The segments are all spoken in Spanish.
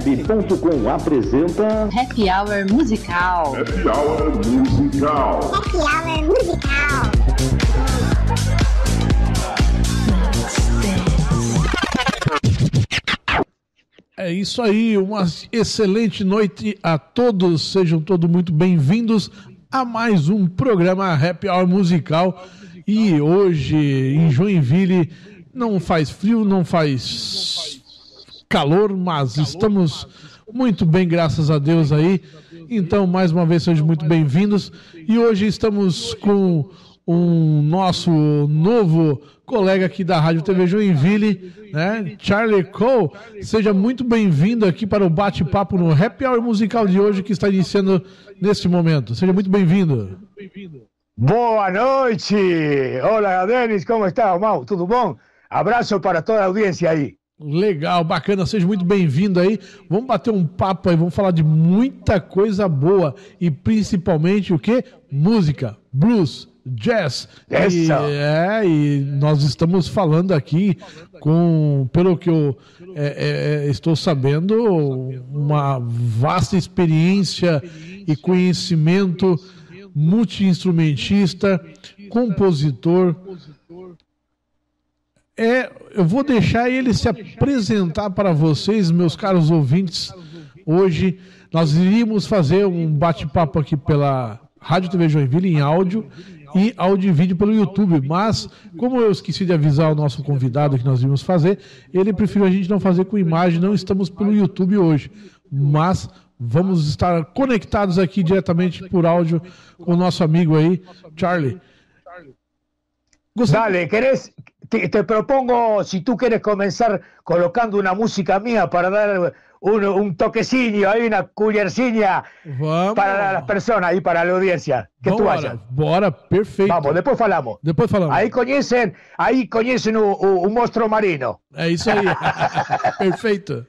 TV apresenta Happy Hour Musical. Happy Hour Musical. Happy Hour Musical. É isso aí, uma excelente noite a todos, sejam todos muito bem-vindos a mais um programa Happy Hour Musical. E hoje em Joinville não faz frio, não faz calor, mas calor, estamos mas... muito bem, graças a Deus aí. Então, mais uma vez, sejam muito bem-vindos. E hoje estamos com um nosso novo colega aqui da Rádio TV Joinville, né? Charlie Cole. Seja muito bem-vindo aqui para o bate-papo no Happy Hour Musical de hoje que está iniciando neste momento. Seja muito bem-vindo. Boa noite! Olá, Denis, como está, Mal, Tudo bom? Abraço para toda a audiência aí. Legal, bacana, seja muito bem-vindo aí. Vamos bater um papo aí, vamos falar de muita coisa boa e principalmente o que? Música, blues, jazz. E, é, e nós estamos falando aqui com, pelo que eu é, é, é estou sabendo, uma vasta experiência e conhecimento, multiinstrumentista, compositor, é, eu vou deixar ele se apresentar para vocês, meus caros ouvintes. Hoje nós iríamos fazer um bate-papo aqui pela Rádio TV Joinville em áudio e áudio e vídeo pelo YouTube, mas como eu esqueci de avisar o nosso convidado que nós íamos fazer, ele preferiu a gente não fazer com imagem, não estamos pelo YouTube hoje, mas vamos estar conectados aqui diretamente por áudio com o nosso amigo aí, Charlie. Gostaria... Dale, querés, te, propongo, si tú quieres comenzar colocando una música mía para dar un, un toquecillo, hay una cullerciña para las personas y para la audiencia. Que tú vayas. Bora, perfecto. Vamos, después falamos. Después falamos. Ahí conocen ahí monstruo marino. Es eso ahí, perfecto.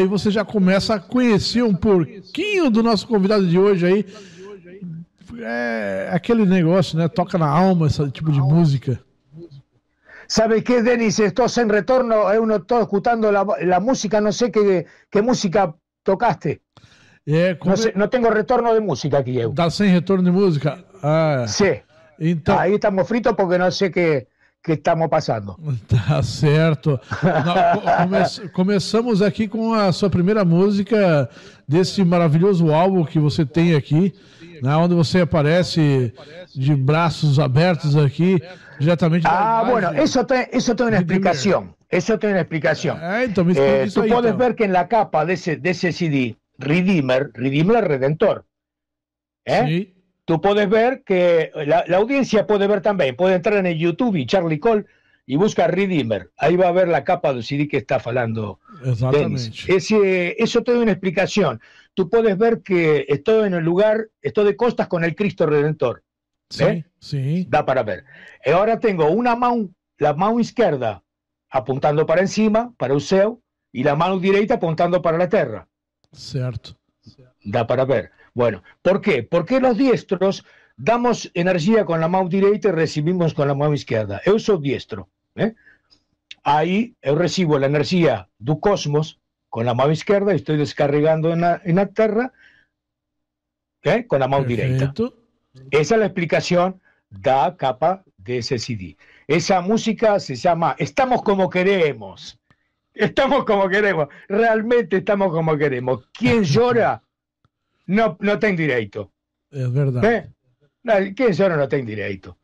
aí você já começa a conhecer um pouquinho do nosso convidado de hoje aí. É aquele negócio, né? Toca na alma esse tipo de música. ¿Sabe que Denis? Estou sem retorno, eu eh, estou escutando a música, não sei que música tocaste. É, como... não, sei, é- não tenho retorno de música aqui eu. Tá sem retorno de música? Ah. Sim. Então... Aí estamos fritos porque não sei que que estamos passando. Tá certo. Come começamos aqui com a sua primeira música desse maravilhoso álbum que você tem aqui, né, onde você aparece de braços abertos aqui, diretamente Ah, bueno, isso tem, isso tem uma explicação. Isso tem uma explicação. É, então, me eh, tu aí, podes então. ver que na capa desse, desse CD, Redeemer, Redeemer Redentor. É? Sim. tú puedes ver que la, audiencia puede ver también, puede entrar en el YouTube y Charlie Cole y busca Redeemer. Ahí va a ver la capa del CD que está falando. Exactamente. Ese, eso te da una explicación. Tú puedes ver que estoy en el lugar, estoy de costas con el Cristo Redentor. Sí, ¿Eh? sí. Da para ver. Ahora tengo una mano, la mano izquierda apuntando para encima, para Useo, y la mano derecha apuntando para la tierra. Cierto. Da para ver. Bueno, ¿por qué? Porque los diestros damos energía con la mano derecha y recibimos con la mano izquierda. Yo soy diestro. ¿eh? Ahí yo recibo la energía del cosmos con la mano izquierda y estoy descargando en la, en la tierra ¿eh? con la mano derecha. Esa es la explicación da capa de ese CD. Esa música se llama Estamos como queremos. Estamos como queremos. Realmente estamos como queremos. ¿Quién llora? no, no ten Es verdad. ¿Eh? No, ¿Quién no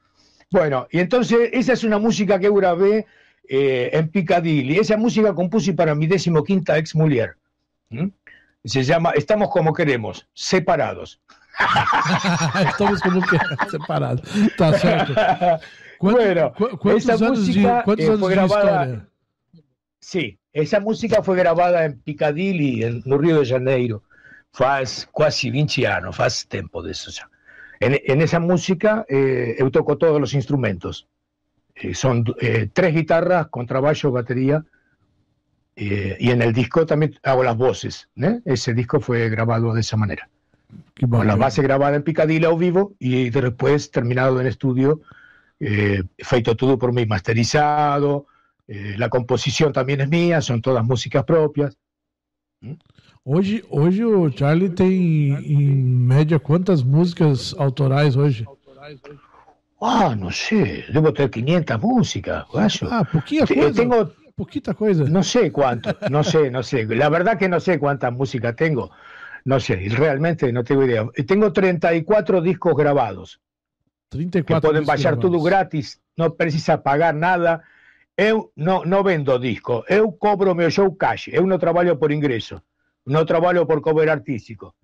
Bueno, y entonces esa es una música que grabé eh, en Piccadilly. Esa música compuse para mi decimoquinta ex mujer. ¿Mm? Se llama Estamos como queremos, separados. Estamos como queremos, separados. Está bueno, esa música fue grabada. sí, esa música fue grabada en Picadilly en, Río de Janeiro faz quasi 20 anos, faz tempo de eso En, en esa música eh, eu toco todos los instrumentos. Eh, son eh, tres guitarras, contrabajo, batería. Eh, y en el disco también hago las voces. Ese disco fue grabado de esa manera. la base grabada en picadilla o vivo y después terminado en estudio, feito todo por mí, masterizado. la composición también es mía, son todas músicas propias. Hoje, hoje o Charlie tem em média quantas músicas autorais hoje? Ah, não sei, devo ter 500 músicas, eu acho. Ah, pouquinha coisa. Eu tenho... Pouquita coisa. Não sei quanto, não sei, não sei. La é que não sei quantas músicas tenho. Não sei, realmente não tenho ideia. Eu tenho 34 discos gravados. 34 que podem baixar tudo grátis, não precisa pagar nada. Eu não, não vendo disco, eu cobro meu show cash, eu não trabalho por ingresso. No trabajo por cover artístico.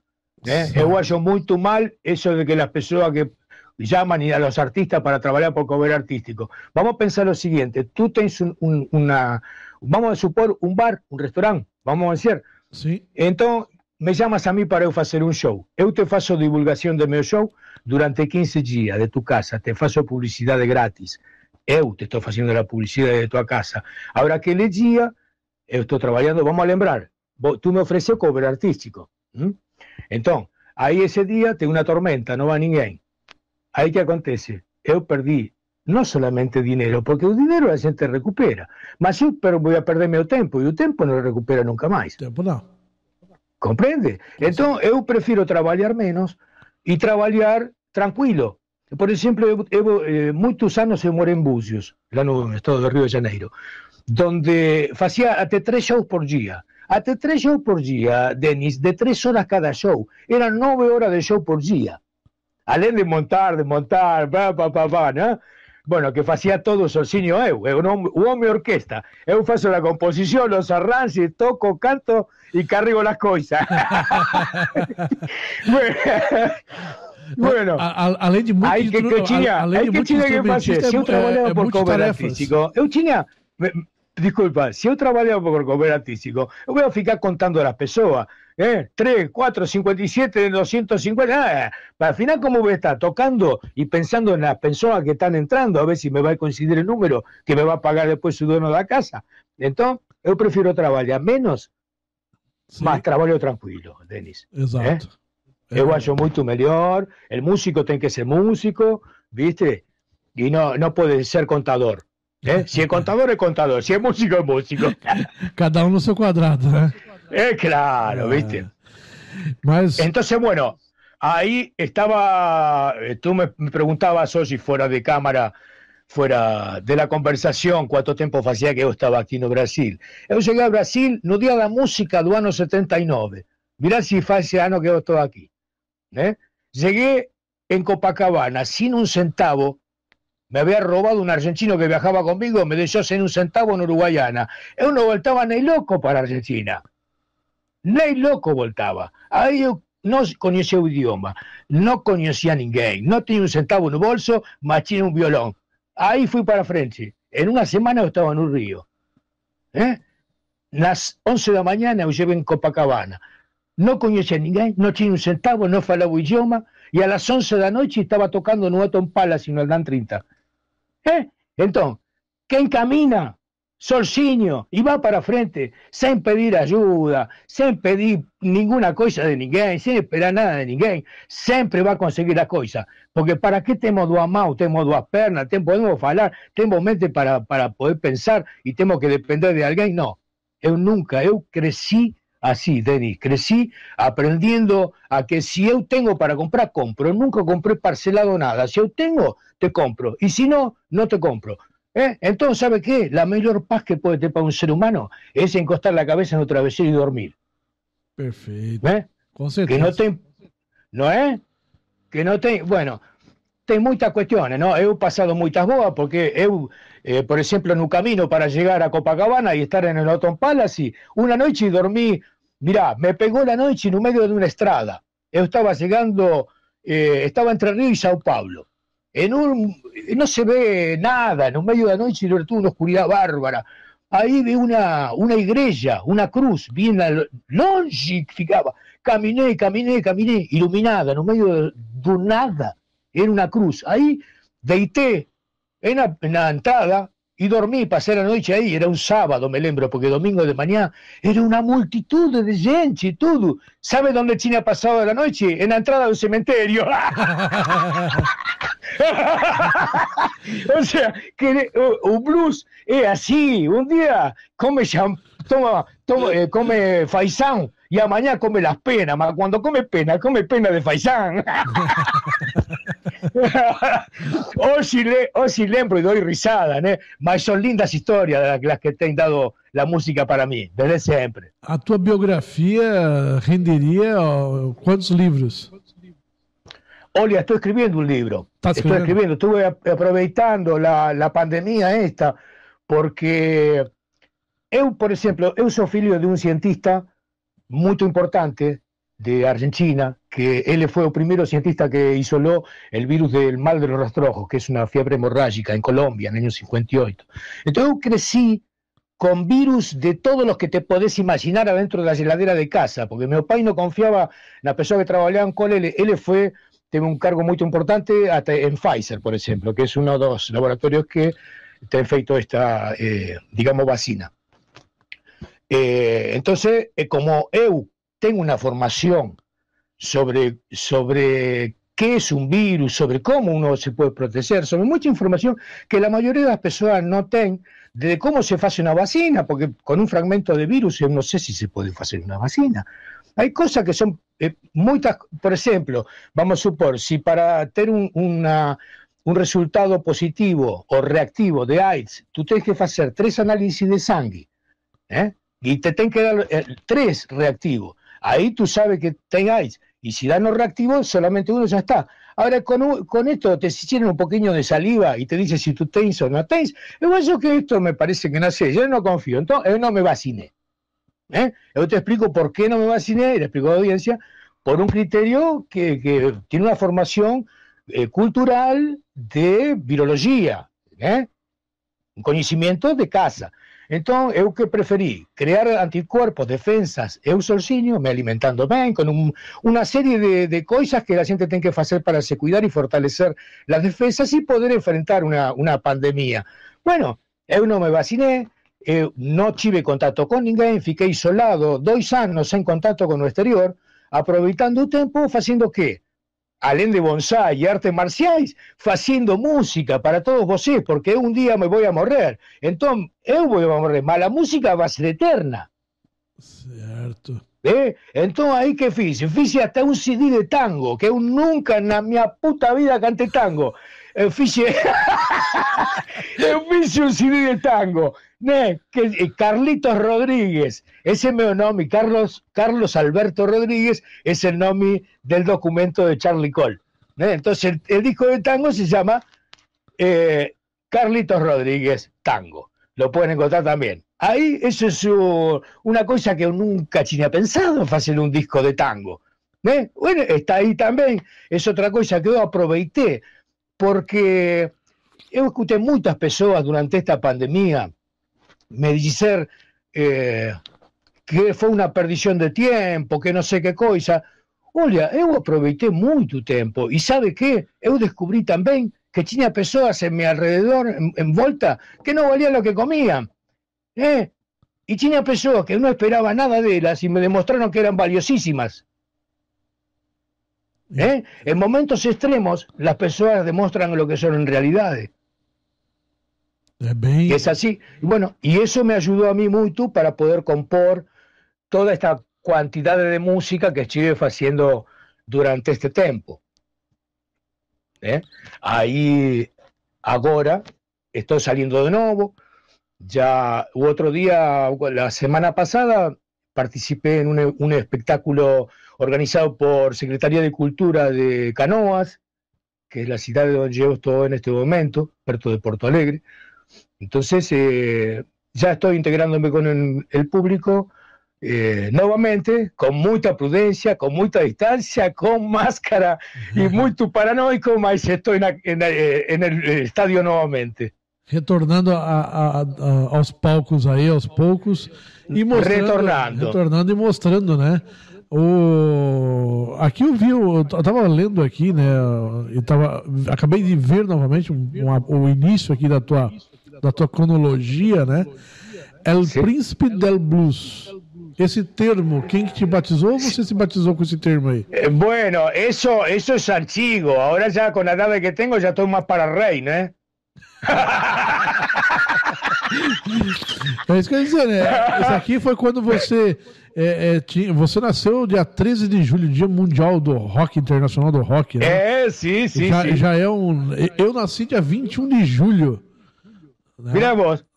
¿eh? Sí. mucho mal eso de que las personas que llaman a los artistas para trabajar por cover artístico. Vamos a pensar lo siguiente, tú tienes una, vamos a suponer un bar, un restaurante, vamos a decir. Sí. Entonces, me llamas a mí para yo hacer un show. Yo te faço divulgación de mi show durante 15 días de tu casa, te faço publicidad gratis. Yo te estoy haciendo la publicidad de tu casa. Ahora que día, yo estoy trabajando, vamos a lembrar, tú me ofreces cobre artístico. Entonces, ahí ese día tengo una tormenta, no va nadie. Ahí que acontece? Yo perdí no solamente dinero, porque el dinero a gente recupera, mas yo pero voy a perder tiempo, y el tiempo no lo recupera nunca más. Comprende? Entonces, yo prefiero trabajar menos y trabajar tranquilo. Por ejemplo, muchos años eh, eh moitos anos en Bucios, estado de Río de Janeiro, donde hacía hasta tres shows por día hasta tres shows por día, Denis, de tres horas cada show. Eran nueve horas de show por día. Além de montar, de montar, pa, pa, pa, pa, ¿no? Bueno, que hacía todo sozinho eu, eu non, o orquesta. Eu faço la composición, los arranxes, toco, canto y carrego las cosas. bueno, bueno além de muito, que, que eu tinha, além de que eu que fazer. Se eu trabalhava por eu tinha disculpa, si yo trabajo por el comer artístico, voy a ficar contando as pessoas, ¿eh? 3, 4, 57, 250, Al Para final, ¿cómo voy a estar tocando y pensando en las personas que están entrando? A ver si me va a coincidir el número que me va a pagar después su dueño de la casa. Entonces, yo prefiero trabajar menos, más trabajo tranquilo, Denis. ¿eh? Exacto. ¿eh? Eu acho muito melhor, el músico tiene que ser músico, ¿viste? Y no, no puede ser contador. Eh, si es contador, es contador. si es músico, es músico. Cada uno su cuadrado ¿eh? eh claro, viste. Ah. Entonces, bueno, ahí estaba, eh, tú me, preguntabas, si fuera de cámara, fuera de la conversación, cuánto tiempo hacía que yo estaba aquí en Brasil. Yo llegué a Brasil no día la música do año 79. Mirá si hace año que yo estoy aquí. Llegué en Copacabana sin un centavo me había robado un argentino que viajaba conmigo, me dejó sin un centavo en Uruguayana. Yo no voltaba ni loco para Argentina. Ni loco voltaba. Ahí yo no conocía el idioma, no conocía a nadie... no tenía un centavo en el bolso, más tenía un violón. Ahí fui para frente. En una semana yo estaba en un río. ¿Eh? Las 11 de la mañana yo en Copacabana. No conocía a nadie... no tenía un centavo, no falaba idioma, y a las 11 de la noche estaba tocando en un Palace, sino el Dan 30. ¿Eh? Entonces, quien camina, Solciño y va para frente sin pedir ayuda, sin pedir ninguna cosa de nadie, sin esperar nada de nadie, siempre va a conseguir la cosa. Porque para qué tenemos dos manos, tenemos dos pernas, podemos hablar, tenemos mente para, para poder pensar y tenemos que depender de alguien? No, yo nunca, yo crecí así, Denis. Crecí aprendiendo a que si yo tengo para comprar, compro. Nunca compré parcelado nada. Si yo tengo, te compro. Y si no, no te compro. ¿Eh? Entonces, ¿sabe qué? La mejor paz que puede tener para un ser humano es encostar la cabeza en otra vez y dormir. Perfecto. ¿Eh? Que no ¿No es? Que no te... Bueno, Tengo muchas cuestiones, ¿no? He pasado muchas boas porque eu, eh, por ejemplo, en un camino para llegar a Copacabana y estar en el Otton Palace, una noche dormí Mirá, me pegó la noche en un medio de una estrada. Yo estaba llegando, eh, estaba entre Río y Sao Paulo. En un, no se ve nada, en medio de la noche, una oscuridad bárbara. Ahí vi una, una iglesia, una cruz, bien la ficaba. Caminé, caminé, caminé, iluminada, en un medio de, nada. Era una cruz. Ahí deité en la entrada y dormí, pasé la noche ahí, era un sábado, me lembro, porque domingo de mañana era una multitud de gente y todo. ¿Sabe dónde China ha pasado la noche? En la entrada del cementerio. o sea, que un blues es así, un día come toma, toma eh, come faisán y a mañana come las penas, cuando come pena, come pena de faisán. Hoy le, si lembro y doy risada, ¿eh? Mas son lindas historias las que te han dado la música para mí, desde siempre. A tu biografía rendería cuántos libros? Oye, estoy escribiendo un um libro. Estoy escribiendo, estuve eh, aprovechando la, pandemia esta, porque yo, por ejemplo, yo soy hijo de un um cientista muy importante de Argentina, que él fue el primero cientista que isoló el virus del mal de los rastrojos, que es una fiebre hemorrágica en Colombia en el año 58. Entonces yo crecí con virus de todos los que te podés imaginar adentro de la heladera de casa, porque mi papá no confiaba en la persona que trabajaban con él, él fue tiene un cargo muy importante hasta en Pfizer, por ejemplo, que es uno de los laboratorios que te han feito esta, eh, digamos, vacina. Eh, entonces, eh, como eu tengo una formación sobre, sobre qué es un virus, sobre cómo uno se puede proteger, sobre mucha información que la mayoría de las personas no tienen de cómo se hace una vacina, porque con un fragmento de virus yo no sé si se puede hacer una vacina. Hay cosas que son eh, muchas, por ejemplo, vamos a supor, si para tener un, resultado positivo o reactivo de AIDS, tú tienes que hacer tres análisis de sangre ¿eh? y te tienen que dar eh, tres reactivos. Ahí tú sabes que tengáis. Y si dan los reactivos, solamente uno ya está. Ahora, con, con esto te hicieron un poquito de saliva y te dice si tú tens o no tens. Igual yo que esto me parece que no sé, yo no confío. Entonces, yo eh, no me vaciné. ¿eh? Yo te explico por qué no me vaciné y le explico a la audiencia por un criterio que, que tiene una formación eh, cultural de virología, ¿eh? un conocimiento de casa. Entonces, eu que preferí crear anticuerpos, defensas, eu me alimentando bien, con una serie de, cosas que la gente tiene que hacer para se cuidar y fortalecer las defensas y poder enfrentar una pandemia. Bueno, eu no me vaciné, no tuve contacto con nadie, ninguém, fiquei isolado dos años en contacto con lo exterior, aprovechando el tiempo haciendo ¿qué? ...alén de bonsai y artes marciais, haciendo música para todos vosotros, porque un día me voy a morrer. Entonces, yo voy a morir... ...pero la música va a ser eterna. Cierto. ¿Eh? Entonces, ahí que hice? Hice hasta un CD de tango, que yo nunca en mi puta vida canté tango. Eh, Fice... un CD de tango que, eh, Carlitos Rodríguez, ese es mi nombre, Carlos, Carlos Alberto Rodríguez, es el nombre del documento de Charlie Cole. ¿eh? entonces, el, disco de tango se llama eh, Carlitos Rodríguez Tango. Lo pueden encontrar también. Ahí, eso es uh, una cosa que nunca China pensado, hacer un disco de tango. Bueno, está ahí también. Es otra cosa que yo aproveité, porque yo escuché muchas personas durante esta pandemia me eh, que fue una perdición de tiempo, que no sé qué cosa. Julia eu aproveché muy tu tempo y sabe qué, Eu descubrí también que tenía personas en mi alrededor, en, vuelta, que no valían lo que comían. ¿eh? Y Y personas que no esperaba nada de ellas, y me demostraron que eran valiosísimas. ¿eh? En momentos extremos, las personas demuestran lo que son en realidad es así. Bueno, y eso me ayudó a mí mucho para poder compor toda esta cantidad de música que estuve haciendo durante este tiempo. ¿Eh? Ahí, ahora, estoy saliendo de nuevo. Ya otro día, la semana pasada, participé en un, espectáculo organizado por Secretaría de Cultura de Canoas, que es la ciudad de donde llevo estoy en este momento, Puerto de Porto Alegre Entonces, eh, ya estoy integrándome con el, el público eh, nuevamente, con mucha prudencia, con mucha distancia, con máscara y muy paranoico, mas estoy en, en, eh, en el estadio nuevamente. retornando a, a, a, aos palcos aí, aos poucos, e mostrando, retornando. retornando e mostrando, né? O aqui eu vi, eu estava lendo aqui, né? Eu tava, acabei de ver novamente um, um, o início aqui da tua da tua cronologia, né? El Príncipe del Blues. Esse termo, quem que te batizou ou você se batizou com esse termo aí? Eh, bueno, isso, isso é antigo. Agora já com a idade que tenho, já estou mais para rei, né? é isso que eu ia dizer, né? Isso aqui foi quando você é, é, tinha, você nasceu dia 13 de julho, dia mundial do rock, internacional do rock, né? É, sim, sim. Já, sim. já é um. Eu nasci dia 21 de julho. Né?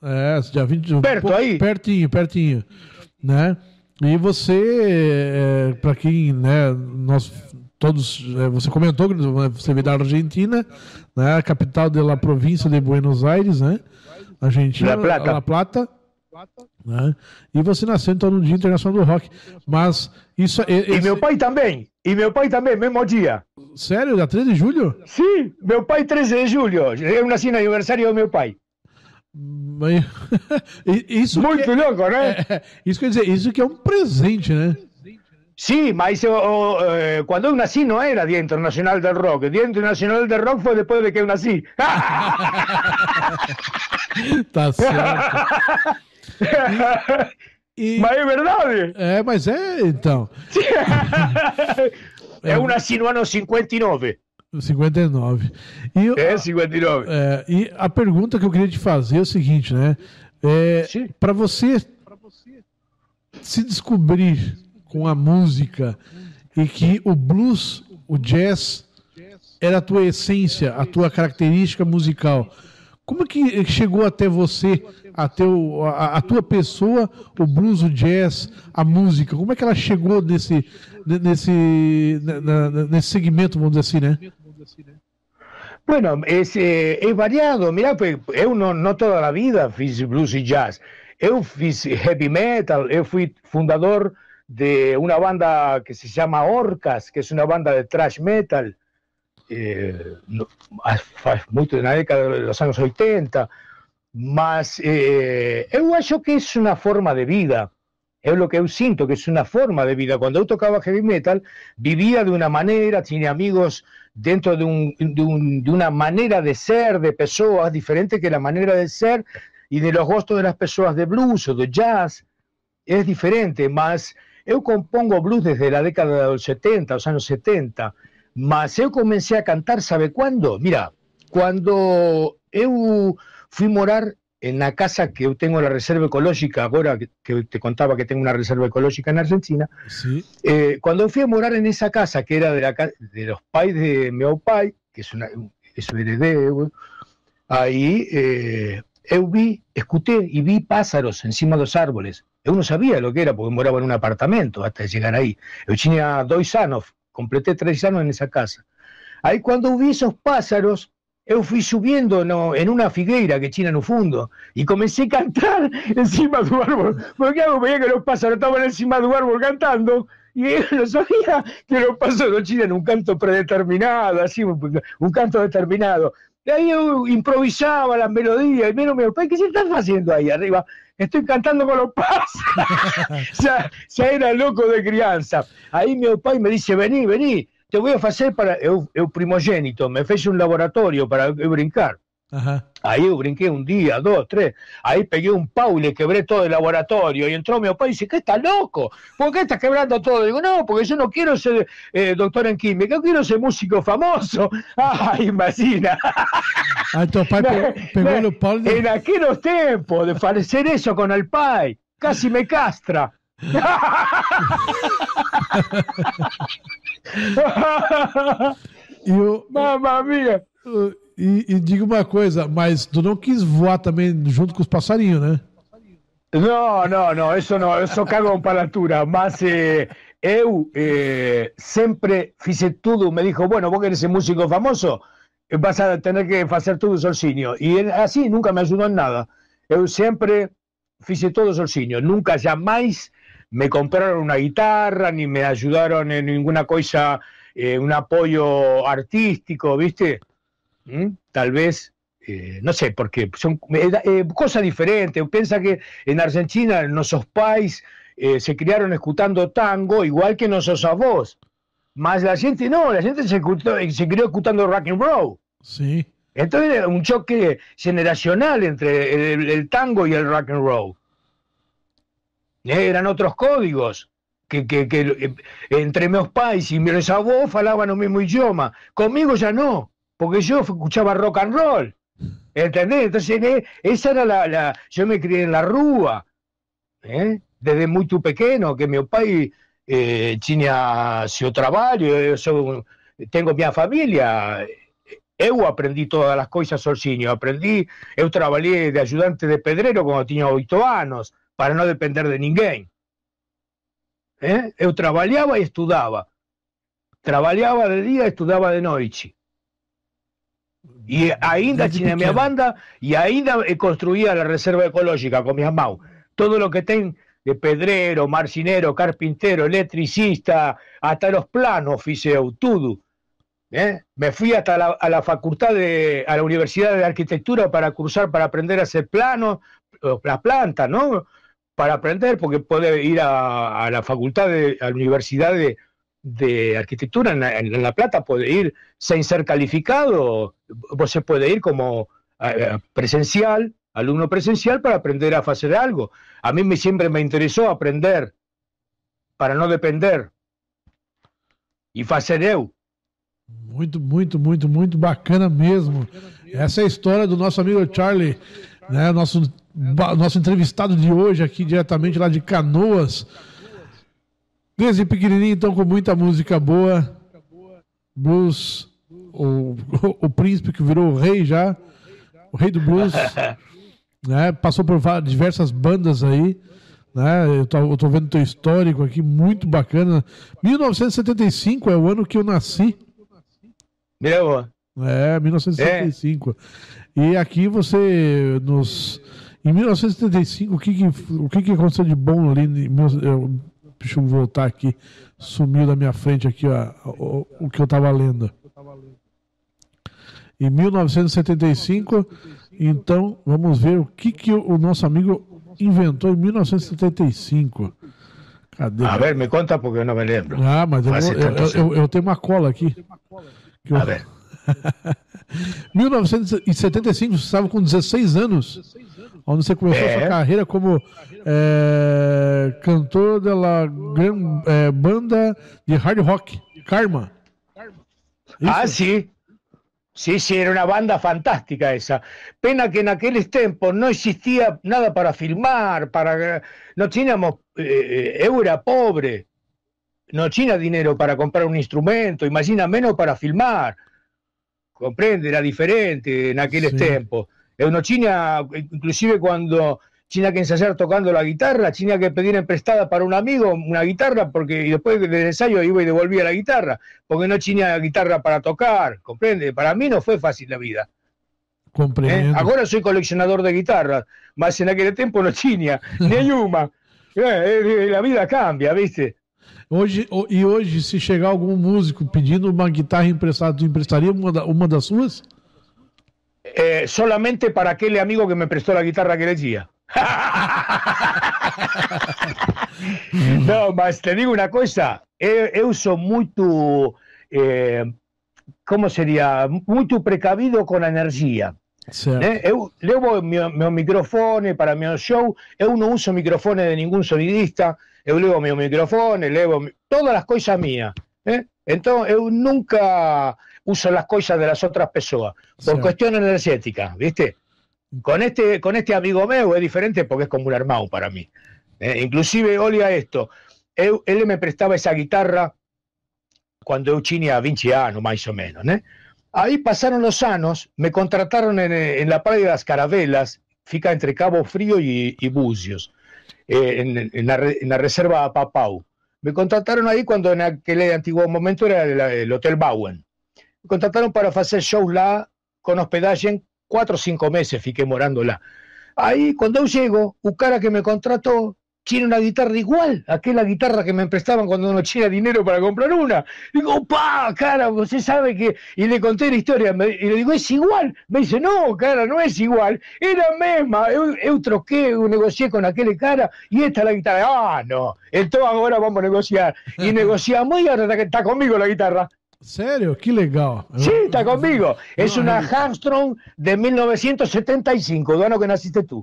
É, dia 20 Perto aí? Pertinho, pertinho. Né? E você, é, para quem, né, nós todos, é, você comentou que você veio da Argentina, né, capital da província de Buenos Aires, né? Argentina, La Plata. La Plata. Né? E você nasceu então no Dia Internacional do Rock. Mas isso. Esse... É, e meu pai também. E meu pai também, mesmo dia. Sério? Dia 13 de julho? Sim, meu pai 13 de julho. Eu nasci no aniversário do meu pai. isso Muito é, louco, né? É, é, isso quer dizer, isso que é um presente, né? sim mas eu, eu, eh, quando eu nasci não era Dia Internacional de Rock. Dia Internacional de Rock foi depois de que eu nasci. tá certo. E, e... Mas é verdade. É, mas é, então. eu é. nasci no ano 59. 59. E, é, 59. É, e a pergunta que eu queria te fazer é o seguinte, né? É, para você se descobrir com a música e que o blues, o jazz, era a tua essência, a tua característica musical. Como é que chegou até você, a, a, a, tua pessoa, o blues, o jazz, a música? Como é que ela chegou nesse, nesse, na, na, nesse segmento, vamos dizer assim, né? Bueno, es, eh, variado. Mira, pues, no, toda la vida Fui blues y jazz. Yo fiz heavy metal, Yo fui fundador de una banda que se llama Orcas, que es una banda de thrash metal, eh, mucho En la década de los años 80. Más eh, creo acho que es una forma de vida es lo que yo siento, que es una forma de vida. Cuando yo tocaba heavy metal, vivía de una manera, tenía amigos dentro de, una manera de ser, de personas diferente que la manera de ser y de los gustos de las personas de blues o de jazz. Es diferente, más yo compongo blues desde la década de los 70, los años 70, Mas yo comencé a cantar, ¿sabe cuándo? Mira, cuando yo fui morar en la casa que tengo la reserva ecológica, ahora que te contaba que tengo una reserva ecológica en Argentina, eh, cuando fui a morar en esa casa, que era de, de los pais de Meopai, que es una un heredero, ahí eh, vi, escuté y vi pájaros encima de los árboles. Uno sabía lo que era porque moraba en un apartamento hasta llegar ahí. Yo tenía dos años, completé tres años en esa casa. Ahí cuando vi esos pájaros, yo fui subiendo no, en una figueira que china en un fondo y comencé a cantar encima de un árbol. Porque algo veía que los pájaros estaban encima de un árbol cantando y yo no sabía que los pájaros chinan un canto predeterminado, así, un, canto determinado. Y ahí yo improvisaba las melodías y mi papá, ¿qué se están haciendo ahí arriba? Estoy cantando con los pájaros. sea, ya era loco de crianza. Ahí mi papá me dice, vení, vení te voy a hacer para el primogénito, me fez un laboratorio para brincar. Ahí yo un un día, tres. Ahí tres un un pau y le quebré todo el laboratorio Y entró mi papá y dice ¿Qué estás loco? ¿Por qué estás quebrando todo? digo: No, porque yo no quiero ser eh, doctor en química, Yo quiero ser músico famoso. ay imagina. Ah, en aquellos tiempos de hacer eso con el pai, casi me castra. e o, Mamma mia! E, e diga uma coisa, mas tu não quis voar também junto com os passarinhos, né? Não, não, não, isso não, eu sou cagão para a altura, mas eh, eu eh, sempre fiz tudo, me dijo, bueno, vos querés ser músico famoso, vas a tener que fazer tudo sozinho, e ele, assim nunca me ajudou em nada, eu sempre fiz todo sozinho, nunca, jamais me compraron una guitarra, ni me ayudaron en ninguna cosa, eh, un apoyo artístico, ¿viste? ¿Mm? Tal vez, eh, no sé, porque son eh, cosas diferentes. Piensa que en Argentina nuestros pais se criaron escuchando tango, igual que nosotros a vos. Más la gente, no, la gente se, crió escuchando rock and roll. Sí. Entonces un choque generacional entre el tango y el rock and roll. Eh, eran otros códigos. Que, eh, entre meus pais y mi abuelos falaban el mismo idioma. Conmigo ya no, porque yo escuchaba rock and roll. ¿Entendés? Entonces, eh, esa era la, Yo me crié en la rúa, desde muy tu pequeño, que mi pai tenía su trabajo, yo tengo mi familia. Eu aprendí todas las cosas sozinho, aprendí, eu trabajé de ayudante de pedrero cuando tenía ocho años, para no depender de ninguém. ¿Eh? Eu trabalhava e estudava. Trabalhava de día y estudava de noche... ...y ainda tenía mi banda ...y ainda eh, construía la reserva ecológica ...con mi mão. Todo lo que tengo de pedrero, marcinero, carpintero, electricista... ...hasta los planos fiz eu, ¿Eh? Me fui hasta la, a la facultad de, a la Universidad de Arquitectura para cursar, para aprender a hacer planos, eh, ...las plantas, ¿no? para aprender, porque puede ir a, la facultad, de, a la universidad de, arquitectura en la, Plata, puede ir sin ser calificado, usted se puede ir como eh, presencial, alumno presencial, para aprender a hacer algo. A mí siempre me interesó aprender para no depender y hacer eu. Muy, muy, muy, muy bacana mesmo. esa es la historia do nosso amigo Charlie, né? nosso entrevistado de hoje, aqui diretamente lá de Canoas. Desde pequenininho, então, com muita música boa. Blues, o, o príncipe que virou o rei já, o rei do blues. né? Passou por diversas bandas aí. Né? Eu, tô, eu tô vendo teu histórico aqui, muito bacana. 1975 é o ano que eu nasci. Meu? É, 1975. É. E aqui você nos em 1975, o que, que, o que, que aconteceu de bom ali? Eh, eu, deixa eu voltar aqui. Sumiu da minha frente aqui ó, o, o que eu estava lendo. Em 1975, então, vamos ver o que, que o nosso amigo inventou em 1975. Cadê? A ver, me conta porque eu não me lembro. Ah, mas eu, eu, eu, eu tenho uma cola aqui. Eu... A ver. 1975, você estava com 16 anos. 16 onde você começou su sua como cantor de la gran, banda de hard rock, Karma. Ah, sí. Sí, sí, era una banda fantástica esa. Pena que en aquellos tiempos no existía nada para filmar, para no teníamos eh, eh pobre, no tenía dinero para comprar un instrumento, imagina menos para filmar. Comprende, era diferente en aquellos tiempos no, China, eh, inclusive cuando China que ensayar tocando la guitarra, China que pedir prestada para un amigo una guitarra, porque después del ensayo iba y devolvía la guitarra, porque no tenía guitarra para tocar, ¿comprende? Para mí no fue fácil la vida. ¿Eh? Ahora soy coleccionador de guitarras, más en aquel tiempo no tenía ni eh, eh, la vida cambia, ¿viste? hoy y e hoy si llega algún músico pidiendo una guitarra emprestada, tu emprestaria uma, da, uma eh, solamente para aquel amigo que me prestó la guitarra que decía. no, más te digo una cosa, eu, uso muy... muito, eh, como sería, Muy precavido con la energía. Eh, eu levo meu, para mi show, eu no uso micrófonos de ningún sonidista, eu levo meu microfone, levo todas las cosas mías. Entonces, yo eu nunca uso las cosas de las otras personas, por cuestiones energéticas energética, ¿viste? Con este, con este amigo mío es diferente porque es como un hermano para mí. Eh, inclusive, olía esto, él me prestaba esa guitarra cuando yo tenía 20 años, más o menos, ¿eh? Ahí pasaron los años, me contrataron en, la playa de las Carabelas, fica entre Cabo Frío y, y Buzios, eh, en, la, reserva Papau. Me contrataron ahí cuando en aquel antiguo momento era el, el Hotel Bowen contrataron para hacer show la con hospedaje en cuatro o cinco meses, fiqué morando Ahí, cuando yo llego, un cara que me contrató tiene una guitarra igual aquella guitarra que me prestaban cuando no tenía dinero para comprar una. Digo, pa, cara, usted sabe que... Y le conté la historia, y le digo, es igual. Me dice, no, cara, no es igual. Era misma, yo yo troqué, negocié con aquel cara, y esta es la guitarra. Ah, no, entonces ahora vamos a negociar. Y negociamos y ahora está conmigo la guitarra. Sério? Que legal. Sí, está comigo. Es una Armstrong de 1975, do ano que naciste tú.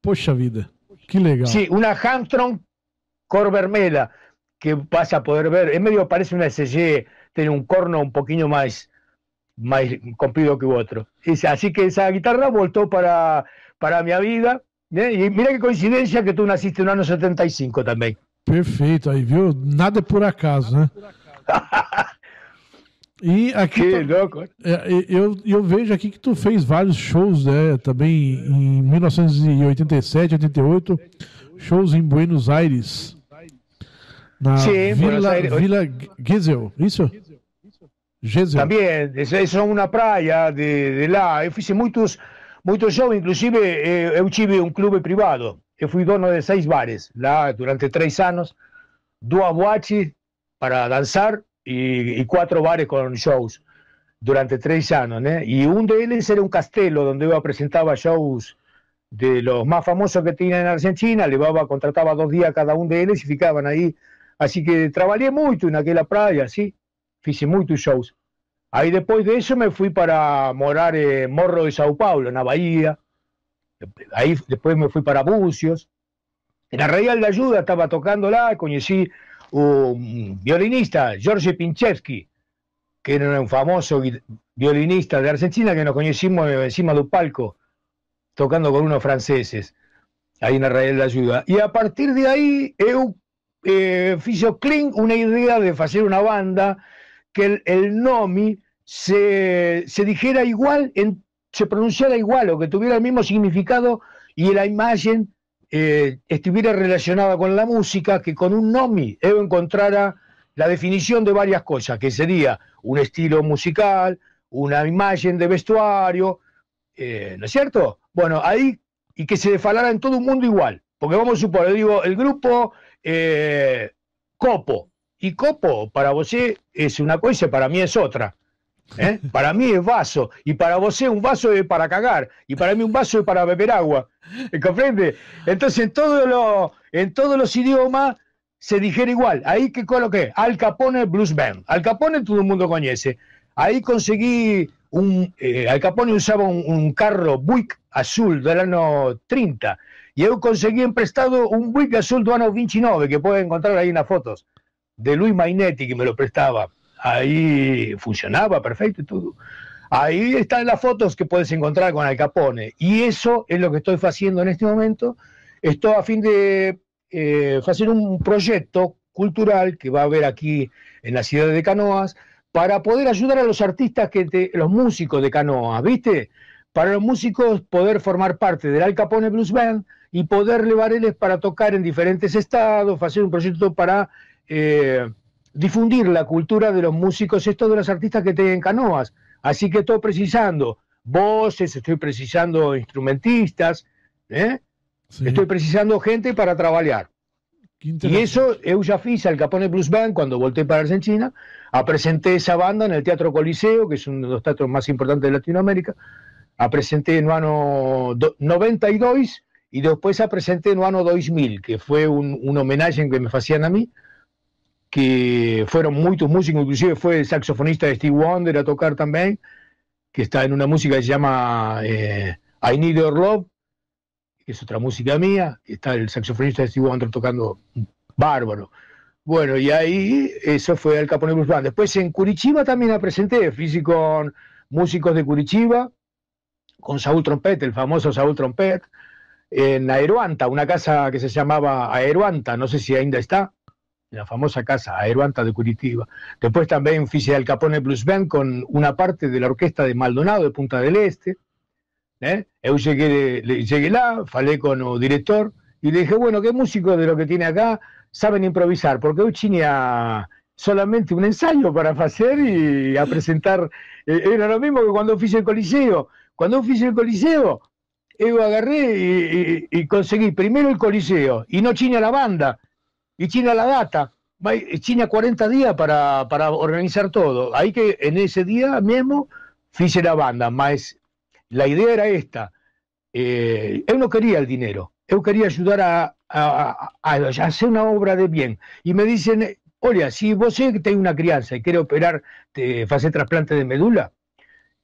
Poxa vida, que legal. Sí, una Armstrong cor vermela, que vas a poder ver. En medio parece una SG, tiene un corno un poquito más, más comprido que otro. Es, así que esa guitarra voltó para, para mi vida. ¿eh? Y mira qué coincidencia que tú naciste en el año 75 también. Perfeito, aí viu? Nada por acaso, né? E aqui. Que tá- louco. É, eu, eu vejo aqui que tu fez vários shows, né? Também em 1987, 88, shows em Buenos Aires. Na Sim, Vila, Vila Gesell, isso? Gesell. Também, isso é uma praia de, de lá. Eu fiz muitos, muitos shows, inclusive eh, eu tive um clube privado. Eu fui dono de seis bares lá durante três anos, duas boates para dançar y, cuatro bares con shows durante tres años. ¿eh? Y uno de ellos era un castelo donde yo presentaba shows de los más famosos que tenía en Argentina, levaba, contrataba dos días cada uno de ellos y ficaban ahí. Así que trabajé mucho en aquella playa, sí, hice muchos shows. Ahí después de eso me fui para morar en Morro de Sao Paulo, en la Bahía. Ahí después me fui para Bucios. En la Real de Ayuda estaba tocando la conocí un violinista, George Pinchevsky, que era un famoso violinista de Argentina que nos conocimos encima de un palco tocando con unos franceses ahí en raíz de Ayuda. Y a partir de ahí eu eh, Kling una idea de hacer una banda que el, nomi se, se dijera igual, en, se pronunciara igual o que tuviera el mismo significado y la imagen eh, estuviera relacionada con la música, que con un NOMI Evo encontrara la definición de varias cosas, que sería un estilo musical, una imagen de vestuario, eh, ¿no es cierto? Bueno, ahí, y que se falara en todo el mundo igual, porque vamos a suponer, digo, el grupo eh, Copo, y Copo para vos es una cosa y para mí es otra. ¿Eh? Para mí es vaso, y para vos es un vaso es para cagar, y para mí un vaso es para beber agua. Entonces en, en todos los idiomas se dijera igual. Ahí que coloqué Al Capone Blues Band. Al Capone todo el mundo conoce. Ahí conseguí un. Eh, Al Capone usaba un, carro Buick azul del año 30, y yo conseguí prestado un Buick azul del año 29, que puedes encontrar ahí en las fotos, de Luis Mainetti, que me lo prestaba ahí funcionaba perfecto y todo. Ahí están las fotos que puedes encontrar con Al Capone. Y eso es lo que estoy haciendo en este momento. Estoy a fin de eh, hacer un proyecto cultural que va a haber aquí en la ciudad de Canoas para poder ayudar a los artistas, que los músicos de Canoas, ¿viste? Para los músicos poder formar parte del Al Capone Blues Band y poder llevarles para tocar en diferentes estados, hacer un proyecto para eh, difundir la cultura de los músicos, esto de los artistas que tienen canoas. Así que estoy precisando voces, estoy precisando instrumentistas, ¿eh? estoy precisando gente para trabajar. Y eso, eu ya fiz al Capone Blues Band cuando volté para Argentina, presenté esa banda en el Teatro Coliseo, que es uno de los teatros más importantes de Latinoamérica, presenté en el año 92 y después presenté en el año 2000, que fue un, un homenaje que me hacían a mí, que fueron muchos músicos, inclusive fue el saxofonista de Steve Wonder a tocar también, que está en una música que se llama eh, I Need Your Love, que es otra música mía, está el saxofonista de Steve Wonder tocando bárbaro. Bueno, y ahí eso fue el Capone Blues Band. Después en Curitiba también la presenté, fui con músicos de Curitiba, con Saúl Trompet, el famoso Saúl Trompet, en Aeroanta, una casa que se llamaba Aeroanta, no sé si ainda está, la famosa casa Aeroanta de Curitiba. Después también hice al Capone Blues Band con una parte de la orquesta de Maldonado de Punta del Este. ¿eh? Yo llegué, llegué lá, falé con el director y le dije, bueno, ¿qué músico de lo que tiene acá saben improvisar? Porque yo tenía solamente un ensayo para hacer y a presentar. Eh, era lo mismo que cuando hice el Coliseo. Cuando hice el Coliseo, yo agarré y, conseguí primero el Coliseo y no china la banda y China la data. Eh, China 40 días para, para organizar todo. Hay que en ese día mismo hice la banda, más la idea era esta. Eh, yo no quería el dinero, yo quería ayudar a, hacer una obra de bien. Y me dicen, oye, si vos que tenés una crianza y quiere operar, te hacer trasplante de médula,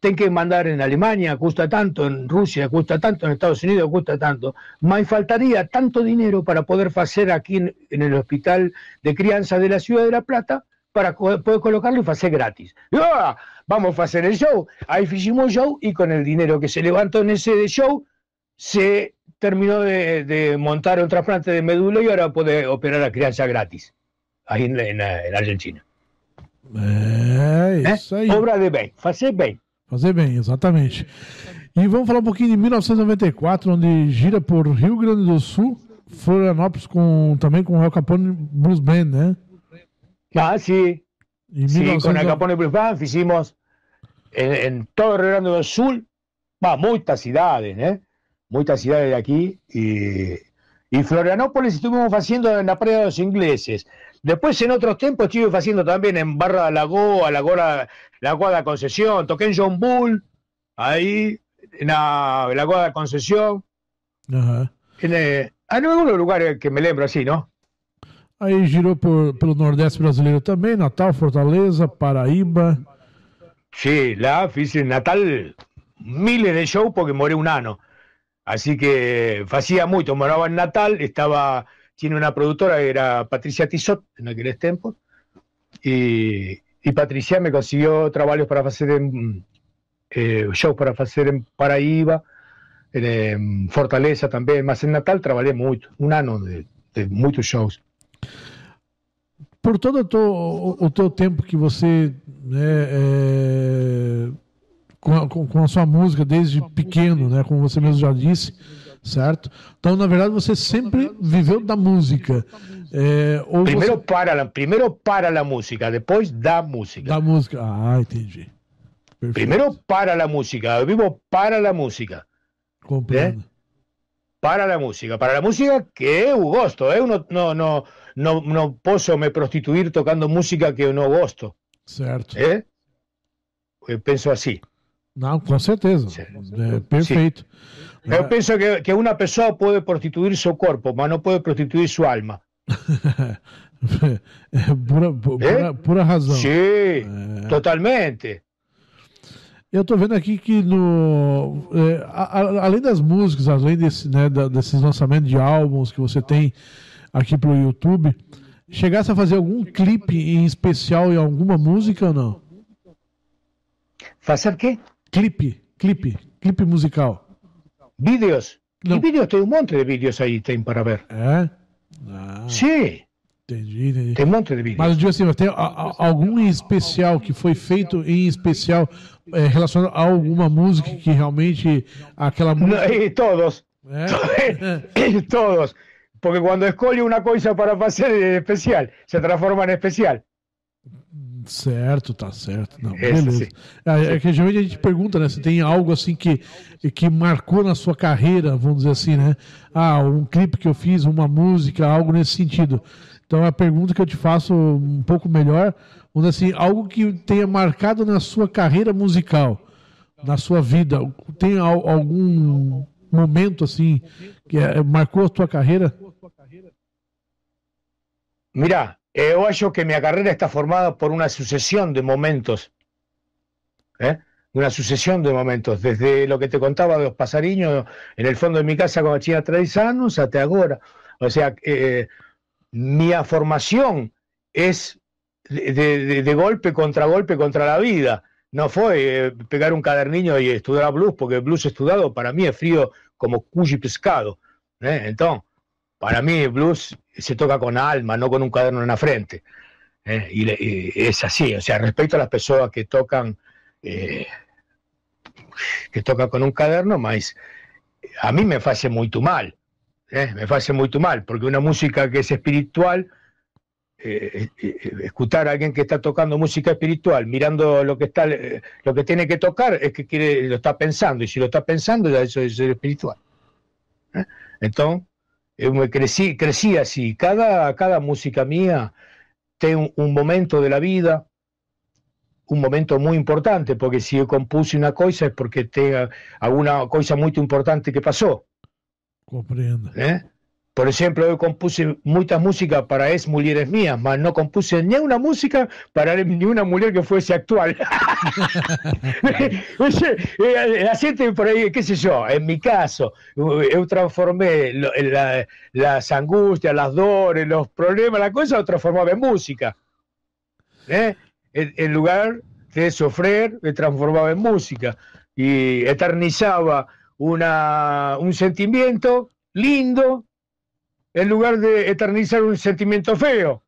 tengo que mandar en Alemania, cuesta tanto, en Rusia cuesta tanto, en Estados Unidos cuesta tanto. Me faltaría tanto dinero para poder hacer aquí en, el hospital de crianza de la ciudad de La Plata para poder colocarlo y hacer gratis. ¡ah! Vamos a hacer el show. Ahí hicimos show y con el dinero que se levantó en ese show se terminó de, montar un trasplante de médula y ahora puede operar a crianza gratis ahí en, Argentina. Eh, ¿Eh? Obra de Ben, hacer Ben. Fazer bem, exatamente. E vamos falar um pouquinho de 1994, onde gira por Rio Grande do Sul, Florianópolis com, também com o El Capone Blues Band, né? Ah, sim. Sim, com 19... con Al Capone Blues Band fizemos em todo o Rio Grande do Sul, va, muitas cidades, né? Muitas cidades de e e Florianópolis estivemos fazendo na praia dos ingleses. Después en otros tiempos estuve haciendo también en Barra de Lagoa, Goa, la Goa, la Goa Concesión, toqué en John Bull, ahí, en la, la Concesión. Ajá. Eh, en, algunos lugares que me lembro así, ¿no? Ahí giró por, el Nordeste brasileño también, Natal, Fortaleza, Paraíba. Sí, la fiz en Natal miles de shows porque moré un año, Así que eh, hacía mucho, moraba en Natal, estaba tiene una productora que era Patricia Tizot en tempos, e Y, y, Patricia me consiguió trabajos para hacer en, eh, shows para hacer en Paraíba, en, en Fortaleza también, mas en Natal trabajé mucho, un año de, de muchos shows. Por todo o, teu tempo que você né, é, com, com, a sua música desde pequeno, né, como você mesmo já disse, certo? Então, na verdade, você sempre viveu da música. É, primeiro, você... para, primeiro para a música, depois da música. Da música, ah, entendi. Perfeito. Primeiro para a música, eu vivo para a música. Compreendo. Né? Para a música, para a música que eu é gosto, eu não, não, não, não, não posso me prostituir tocando música que eu não gosto. Certo. É? Eu penso assim não com certeza. É perfeito eu penso que, que, uma pessoa pode prostituir seu corpo mas não pode prostituir sua alma. É pura, pura, é? pura, sim totalmente. Eu estou vendo aqui que no, é, a, a, além das músicas, além desse, né, da, desses lançamentos de álbuns que você tem aqui o YouTube, chegasse a fazer algum clipe em especial em alguma música ou não? Fazer o quê? Clipe, clipe, clipe musical. Vídeos. Não. E vídeos, tem um monte de vídeos aí, tem para ver. É? Ah. Sim. Entendi, entendi. Tem um monte de vídeos. Mas eu digo assim, tem algum especial que foi feito em especial é, relacionado a alguma música que realmente aquela música... e todos. É? e todos. Porque quando escolhe uma coisa para fazer especial, se transforma em especial. Certo, tá certo. Não, beleza. É, é, que geralmente a gente pergunta, né? Se tem algo assim que, que marcou na sua carreira, vamos dizer assim, né? Ah, um clipe que eu fiz, uma música, algo nesse sentido. Então a pergunta que eu te faço um pouco melhor, vamos dizer assim, algo que tenha marcado na sua carreira musical, na sua vida, tem algum momento assim que é, marcou a sua carreira? Mira, Yo eh, o que mi carrera está formada por una sucesión de momentos, ¿eh? una sucesión de momentos, desde lo que te contaba de los pasariños en el fondo de mi casa cuando tenía tres años hasta ahora. O sea, eh, mi formación es de, golpe contra golpe contra la vida. No fue eh, pegar un caderniño y estudiar blues, porque el blues estudiado para mí es frío como cuyo pescado. Entonces, para mí el blues se toca con alma, no con un cuaderno en la frente. ¿eh? Y, es así, o sea, respecto a las personas que tocan, eh, que tocan con un caderno, más a mí me hace muy mal, ¿eh? me hace muy mal, porque una música que es espiritual, escuchar a alguien que está tocando música espiritual, mirando lo que está, lo que tiene que tocar, es que quiere, lo está pensando, y si lo está pensando, ya eso es espiritual. Entonces, eh, crecí, así. Cada, cada música mía tiene un, momento de la vida, un momento muy importante, porque si yo compuse una cosa es porque tenga alguna cosa muy importante que pasó. Comprendo. ¿Eh? Por ejemplo, yo compuse muchas músicas para ex mujeres mías, mas no compuse ni una música para ni una mujer que fuese actual. Eh, eh, la gente por ahí, qué sé yo, en mi caso, yo transformé eh, las angustias, las dores, los problemas, la cosa, lo transformaba en música. En, lugar de sufrir, lo transformaba en música y eternizaba un sentimiento lindo en lugar de eternizar un sentimiento feo.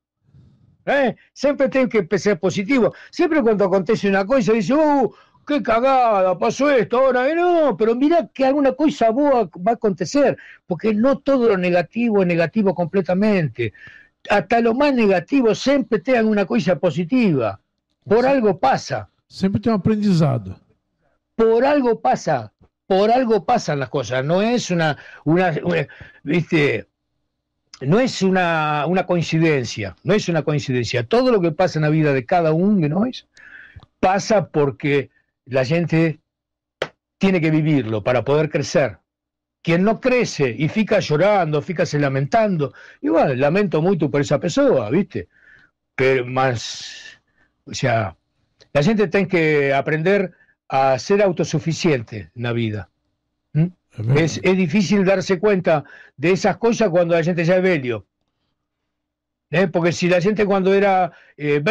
¿Eh? Siempre tengo que empezar positivo. Siempre cuando acontece una cosa, dice, ¡uh! ¡Qué cagada! Pasó esto ahora. no, pero mira que alguna cosa va a acontecer, porque no todo lo negativo es negativo completamente. Hasta lo más negativo siempre tengan una cosa positiva. Por algo pasa. Siempre tengo aprendizado. Por algo pasa. Por algo pasan las cosas. No es una viste, no es una, coincidencia, no es una coincidencia. Todo lo que pasa en la vida de cada uno de nosotros pasa porque la gente tiene que vivirlo para poder crecer. Quien no crece y fica llorando, fica se lamentando, igual lamento mucho por esa persona, ¿viste? Pero más, o sea, la gente tiene que aprender a ser autosuficiente en la vida. Es, difícil darse cuenta de esas cosas cuando la gente ya es belio. ¿Eh? Porque si la gente cuando era eh,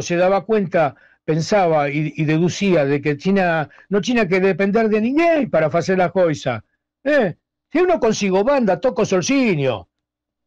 se daba cuenta, pensaba y, deducía de que China no tiene que depender de niñez para hacer las cosas. ¿Eh? Si uno consigo banda, toco solcinio.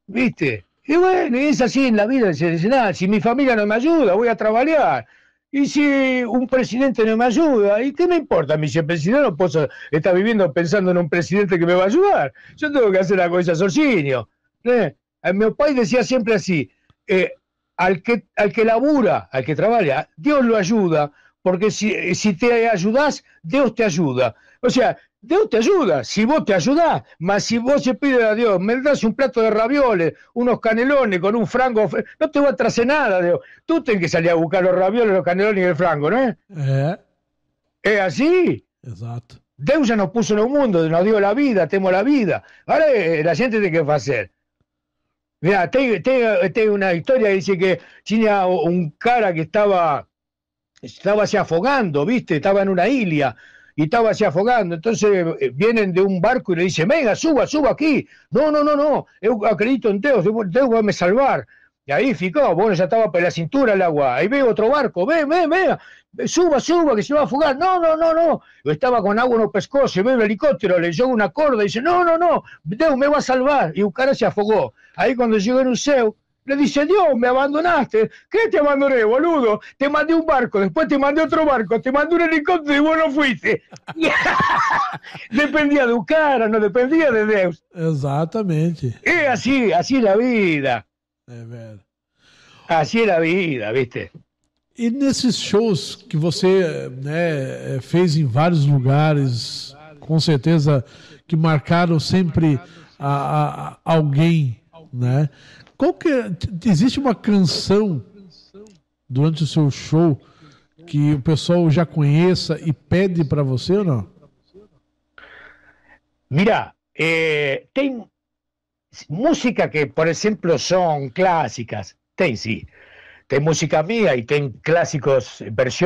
¿Viste? Y bueno, y es así en la vida. Dice, nada, si mi familia no me ayuda, voy a trabajar. ¿Y si un presidente no me ayuda? ¿Y qué me importa? mi siempre presidente, no puedo estar viviendo pensando en un presidente que me va a ayudar. Yo tengo que hacer la cosa sorcinio. ¿eh? ¿Eh? Mi papá decía siempre así, eh, al, que, al que labura, al que trabaja, Dios lo ayuda, porque si, si te ayudas, Dios te ayuda. O sea, Dios te ayuda, si vos te ayudás, mas si vos se pides a Dios, me das un plato de ravioles, unos canelones con un frango, no te voy a traer nada, Dios. Tú tenés que salir a buscar los ravioles, los canelones y el frango, ¿no es? Eh. así. Exacto. Dios ya nos puso en un mundo, nos dio la vida, tenemos la vida. Ahora eh, la gente tiene que hacer. Mira, tengo una historia que dice que tenía un cara que estaba, estaba se afogando, ¿viste? Estaba en una ilia y estaba así afogando. Entonces eh, vienen de un barco y le dicen, venga, suba, suba aquí. No, no, no, no, yo acredito en Teos, Teos va a me salvar. Y ahí ficó, bueno, ya estaba por la cintura el agua. Ahí veo otro barco, ve, ve, ve, suba, suba, que se va a afogar, No, no, no, no. estaba con agua en los se veo el helicóptero, le llega una corda y dice, no, no, no, Deus me va a salvar. Y un cara se afogó. Ahí cuando llegó en un CEO, Le dice, Dios, me abandonaste. ¿Qué te abandoné, boludo? Te mandé un barco, después te mandé otro barco, te mandé un helicóptero y vos no fuiste. dependia do cara, não dependia de Deus. Exatamente. É assim, assim a vida. É verdade. Assim a vida, viste? E nesses shows que você né, eh, fez em vários lugares, com certeza que marcaram sempre a, a alguém, né? Qual que é, existe uma canção durante o seu show que o pessoal já conheça e pede para você ou não? Mira, eh, tem música que, por exemplo, são clássicas. Tem sim. Tem música minha e tem clássicos.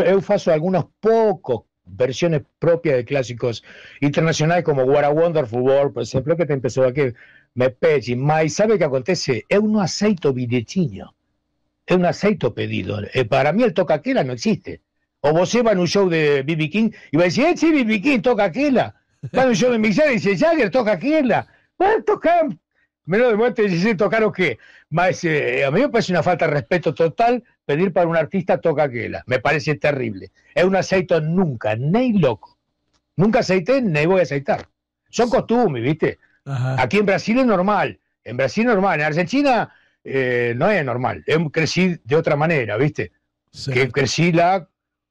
eu faço alguns poucos versões próprias de clássicos internacionais, como What a Wonderful World, por exemplo, que te empezó aquí, me pese... sabe qué acontece? es un aceito bidechino, ...es un aceito pedido. Eh, para mí el toca aquela no existe. O vos va en un show de BB King y vas a decir, eh, sí, BB King toca aquela. Va en un show de Mixer y dice, Jagger toca aquela. Bueno, tocar, ...menos de muerte y dice, tocar o qué. Mas, eh, a mí me parece una falta de respeto total pedir para un artista toca aquela. Me parece terrible. Es un aceito nunca, ni loco. Nunca aceité, ni voy a aceitar. Son costumbres, ¿viste? Aquí en Brasil es normal, en Brasil normal, en Argentina eh, no es normal. Crecí de otra manera, ¿viste? Que crecí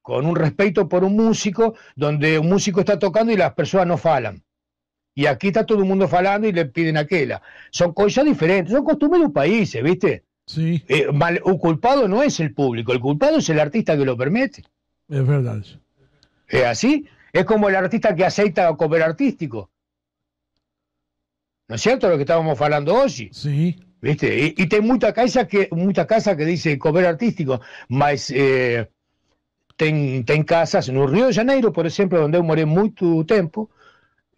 con un respeto por un músico, donde un músico está tocando y las personas no falan. Y aquí está todo el mundo falando y le piden aquella. Son cosas diferentes, son costumbres de un países, ¿viste? Sí. el eh, culpado no es el público, el culpado es el artista que lo permite. Es verdad. ¿Es así? Es como el artista que aceita cover artístico. ¿No es cierto lo que estábamos hablando hoy? Sí. ¿Viste? Y muchas tem casa que, dicen casa que dice cover artístico, mas eh, casas, no río de Janeiro, por ejemplo, donde yo moré mucho tiempo,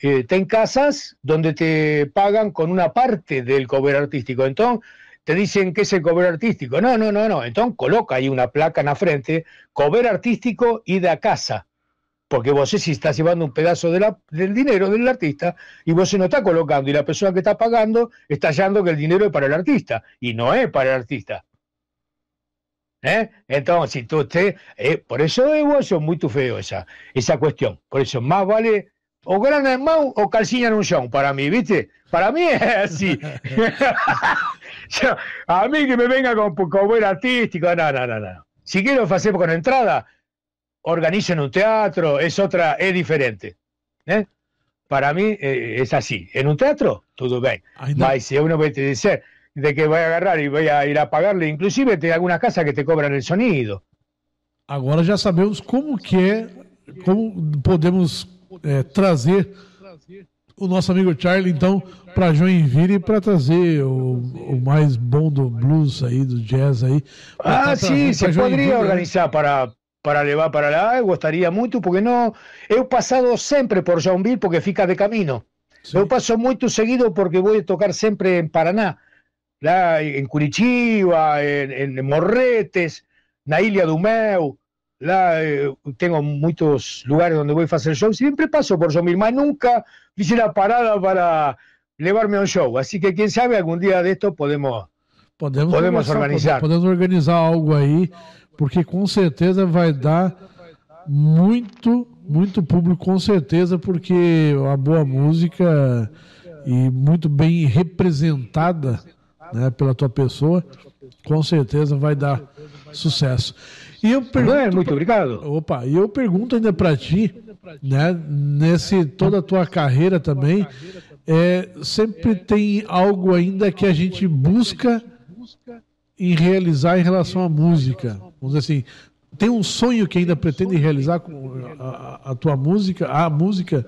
eh, casas donde te pagan con una parte del cover artístico. Entonces, te dicen que es el cover artístico. No, no, no, no. Entonces, coloca ahí una placa en la frente, cover artístico y da casa porque vos si estás llevando un pedazo de la, del dinero del artista y vos no está colocando y la persona que está pagando está hallando que el dinero es para el artista y no es para el artista. ¿Eh? Entonces, tú estés eh, por eso es vos, muy tu feo esa, esa cuestión. Por eso más vale o gran hermano o calcina en un show para mí, ¿viste? Para mí es así. a mí que me venga con, con buen artístico, no, no, no, no. Si quiero hacer con entrada, organizan un teatro, es otra, es diferente. Né? Para mim é, assim. Em um teatro, tudo bem. Mas se uno vai te dizer de que vai agarrar e vai a ir a pagar-lhe, inclusive tem algumas casas que te cobram o sonido. Agora já sabemos como que é, como podemos eh, trazer o nosso amigo Charlie, então, para Joinville e para trazer o, o, mais bom do blues aí, do jazz aí. Ah, sim, se poderia né? organizar para, para levar para allá, me gustaría mucho porque no he pasado siempre por Joinville porque fica de camino yo paso muy seguido porque voy a tocar siempre en Paraná, en en Curitiba, en Morretes, en Ilha la eh, tengo muchos lugares donde lugares a hacer shows shows siempre paso por Joinville, mas nunca hice la parada para llevarme a un show. así que quién sabe algún día de esto podemos podemos, organizar, Podemos organizar algo ahí porque com certeza vai dar muito, muito público, com certeza, porque a boa música e muito bem representada né, pela tua pessoa, com certeza vai dar sucesso. E eu pergunto, muito obrigado. Opa, e eu pergunto ainda para ti, né, nesse toda a tua carreira também, é, sempre tem algo ainda que a gente busca em realizar em relação à música. vamos dizer assim, un um sueño que ainda pretende realizar con a, a música, a música?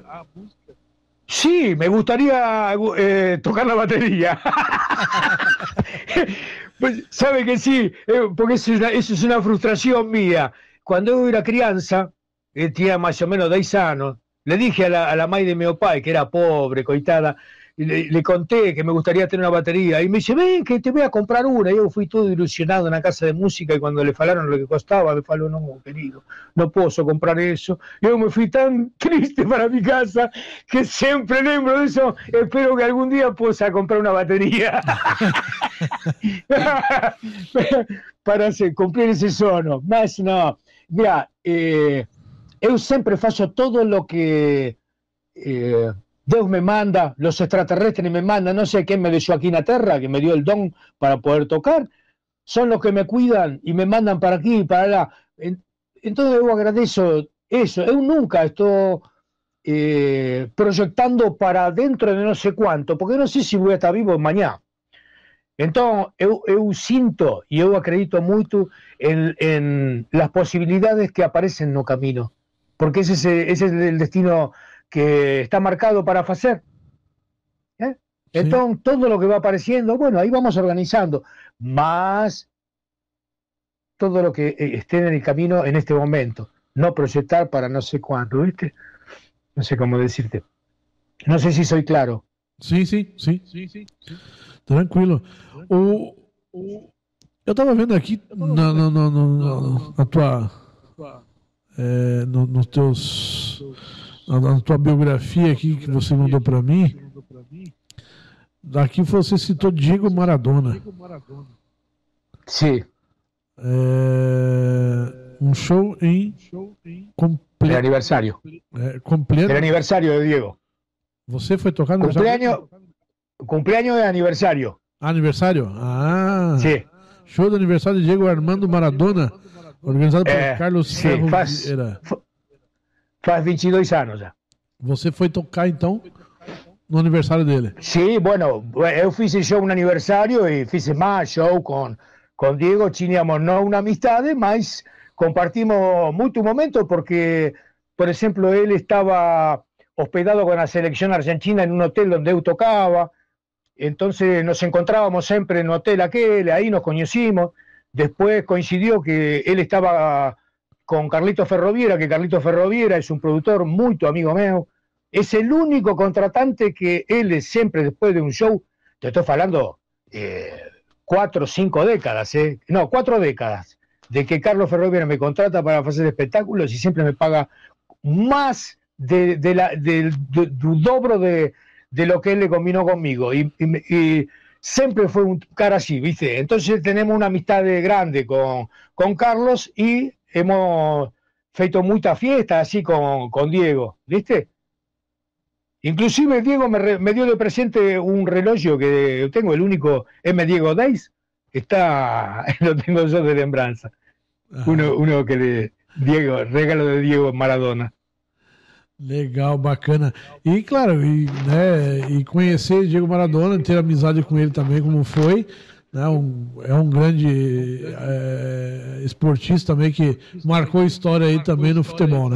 Sí, me gustaría eh, tocar la batería. pues, sabe que sí, eh, porque eso es, una, frustración mía. Cuando yo era crianza, eh, tenía más o menos 10 años, le dije a la, a la madre de mi papá, que era pobre, coitada, le, conté que me gustaría tener una batería. Y me dice, ven, que te voy a comprar una. yo fui todo ilusionado en la casa de música y cuando le falaron lo que costaba, me faló, no, querido, no puedo comprar eso. yo me fui tan triste para mi casa que siempre lembro de eso. Espero que algún día pueda comprar una batería. para hacer, cumplir ese sonido Más no. Mira, eh, yo siempre hago todo lo que... Eh, Dios me manda, los extraterrestres me mandan, no sé quién me dejó aquí en la tierra, que me dio el don para poder tocar, son los que me cuidan y me mandan para aquí y para allá. Entonces yo agradezco eso, yo nunca estoy eh, proyectando para dentro de no sé cuánto, porque no sé si voy a estar vivo mañana. Entonces, yo siento y yo acredito mucho en, las posibilidades que aparecen en no camino, porque ese es el destino que está marcado para hacer. ¿eh? Entonces, todo lo que va apareciendo, bueno, ahí vamos organizando, más todo lo que eh, esté en el camino en este momento. No proyectar para no sé cuándo, ¿viste? No sé cómo decirte. No sé si soy claro. Sí, sí, sí. sí, Tranquilo. O, uh, uh, o, viendo aquí no, no, no no, eh, no, no. A tua, no, nos na, na tua biografia aqui que você mandou para mim, daqui você citou Diego Maradona. Sim. É, um show em é, completo. aniversário. completo. El aniversário de Diego. Você foi tocar no cumpleaños, cumpleaños de aniversário. Ah, aniversário? Ah. Sim. Show de aniversário de Diego Armando Maradona, organizado por é, Carlos sim, Ferro Faz 22 anos já. Você foi tocar então no aniversário dele? Sim, bueno, eu fiz show no aniversário e fiz mais show com com Diego. Tínhamos não uma amistade, mas compartimos muito momento porque, por exemplo, ele estava hospedado com a seleção argentina em um hotel onde eu tocava. Então, nos encontrávamos sempre no hotel aquele. Aí nos conhecíamos. Después coincidiu que ele estava con Carlito Ferroviera, que Carlito Ferroviera es un productor muy tu amigo mío, es el único contratante que él siempre después de un show, te estoy hablando eh, cuatro o cinco décadas, eh, no, cuatro décadas, de que Carlos Ferroviera me contrata para hacer espectáculos y siempre me paga más de, del dobro de, lo que él le combinó conmigo. Y, siempre fue un cara así, ¿viste? Entonces tenemos una amistad grande con Carlos y hemos feito muchas fiestas así con, Diego, ¿viste? Inclusive Diego me, dio de presente un reloj que tengo, el único M. Diego Days, está, lo tengo yo de lembranza. Uno, que le Diego, regalo de Diego Maradona. Legal, bacana. Y claro, y né, e Diego Maradona, tener amizade con él también, como fue es un gran grande esportista também que marcó historia también en el futebol,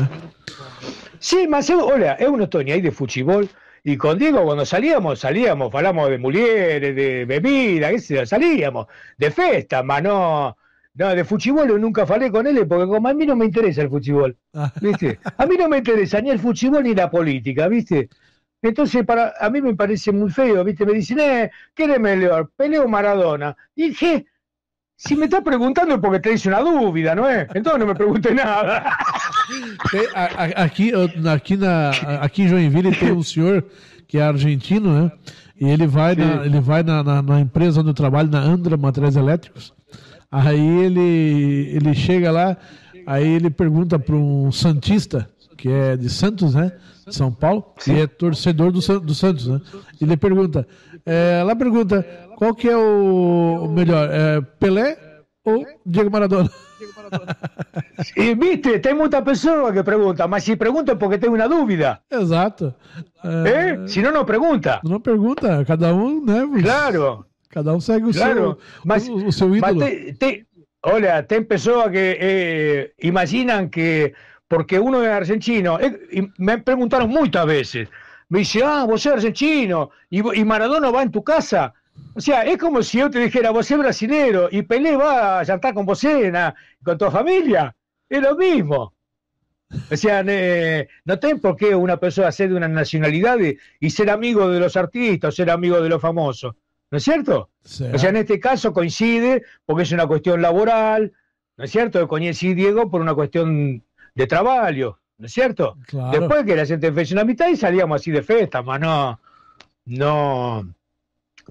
Sí, Sim, mas eu, olha, eu ahí de fútbol Y con Diego, cuando salíamos, salíamos, hablamos de mujeres de bebidas, salíamos, de fiesta, más no, no, de fútbol nunca falé con él, porque como a mí no me interesa el fútbol, ah. ¿viste? A mí no me interesa ni el fútbol ni la política, ¿viste? Entonces, para, a mí me parece muy feo, ¿viste? Me dicen, eh, ¿qué eres Melior? ¿Peleo Maradona? Y dije, si me estás preguntando es porque te hice una dúvida, ¿no es? Entonces no me preguntes nada. Aqui, aqui, na, aqui em Joinville tem um senhor que é argentino, né? E ele vai, na, ele vai na, na, na empresa onde eu trabalho, na Andra Materiais Elétricos. Aí ele, ele chega lá, aí ele pergunta para um santista que é de Santos, né? De São Paulo, Sim. e é torcedor do, do Santos, né? Ele pergunta, é, lá pergunta, qual que é o melhor, é Pelé ou Diego Maradona? E viste, tem muita pessoa que pergunta, mas se pergunta é porque tem uma dúvida. Exato. Eh, é, se não, não pergunta. Não pergunta, cada um, né? Claro. Cada um segue o, claro. seu, mas, o, o seu ídolo. Mas olha, tem pessoas que eh, imaginam que porque uno es argentino, y me preguntaron muchas veces, me dice, ah, vos sos argentino, y, y Maradona va en tu casa. O sea, es como si yo te dijera, vos sos brasilero, y Pelé va a está con vos, con tu familia. Es lo mismo. O sea, no tenés por qué una persona ser de una nacionalidad y, ser amigo de los artistas, ser amigo de los famosos. ¿No es cierto? O sea, en este caso coincide porque es una cuestión laboral, ¿no es cierto? a Diego por una cuestión de trabalho, ¿no es cierto? Claro. Después que la gente fez una mitad y salíamos así de fiesta, más no, no,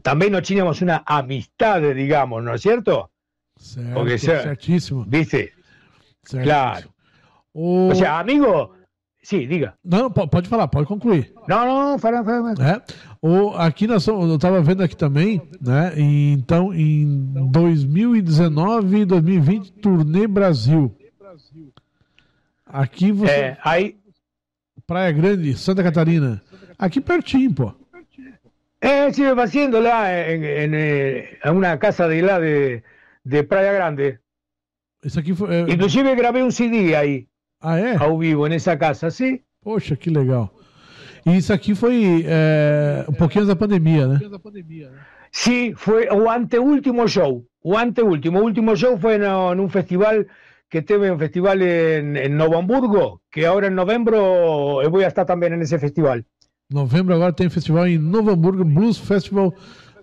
también nos tínhamos una amistad, digamos, ¿no es cierto? Certo, Porque, certíssimo. Viste? Certo. Claro. O... o sea, amigo, Sim, diga. Não, pode falar, pode concluir. Não, não, fala, fala. É, o, aqui nós eu estava vendo aqui também, né? E, então, em 2019 e 2020, turnê Brasil. Aqui você. É, aí... Praia Grande, Santa Catarina. Aqui pertinho, pô. É, eh, sigue haciéndola en, em em uma casa de lá de, de Praia Grande. Isso aqui foi, é... Inclusive gravei um CD aí. Ah, é? Ao vivo, nessa casa, sim. Poxa, que legal. E isso aqui foi é, um pouquinho da pandemia, né? Sim, foi o anteúltimo show. O anteúltimo. O último show foi no, num festival que ve un festival en, en Novo Hamburgo, que ahora en noviembre eh, voy a estar también en ese festival. Novembro ahora tem festival en em Novo Hamburgo, Blues Festival,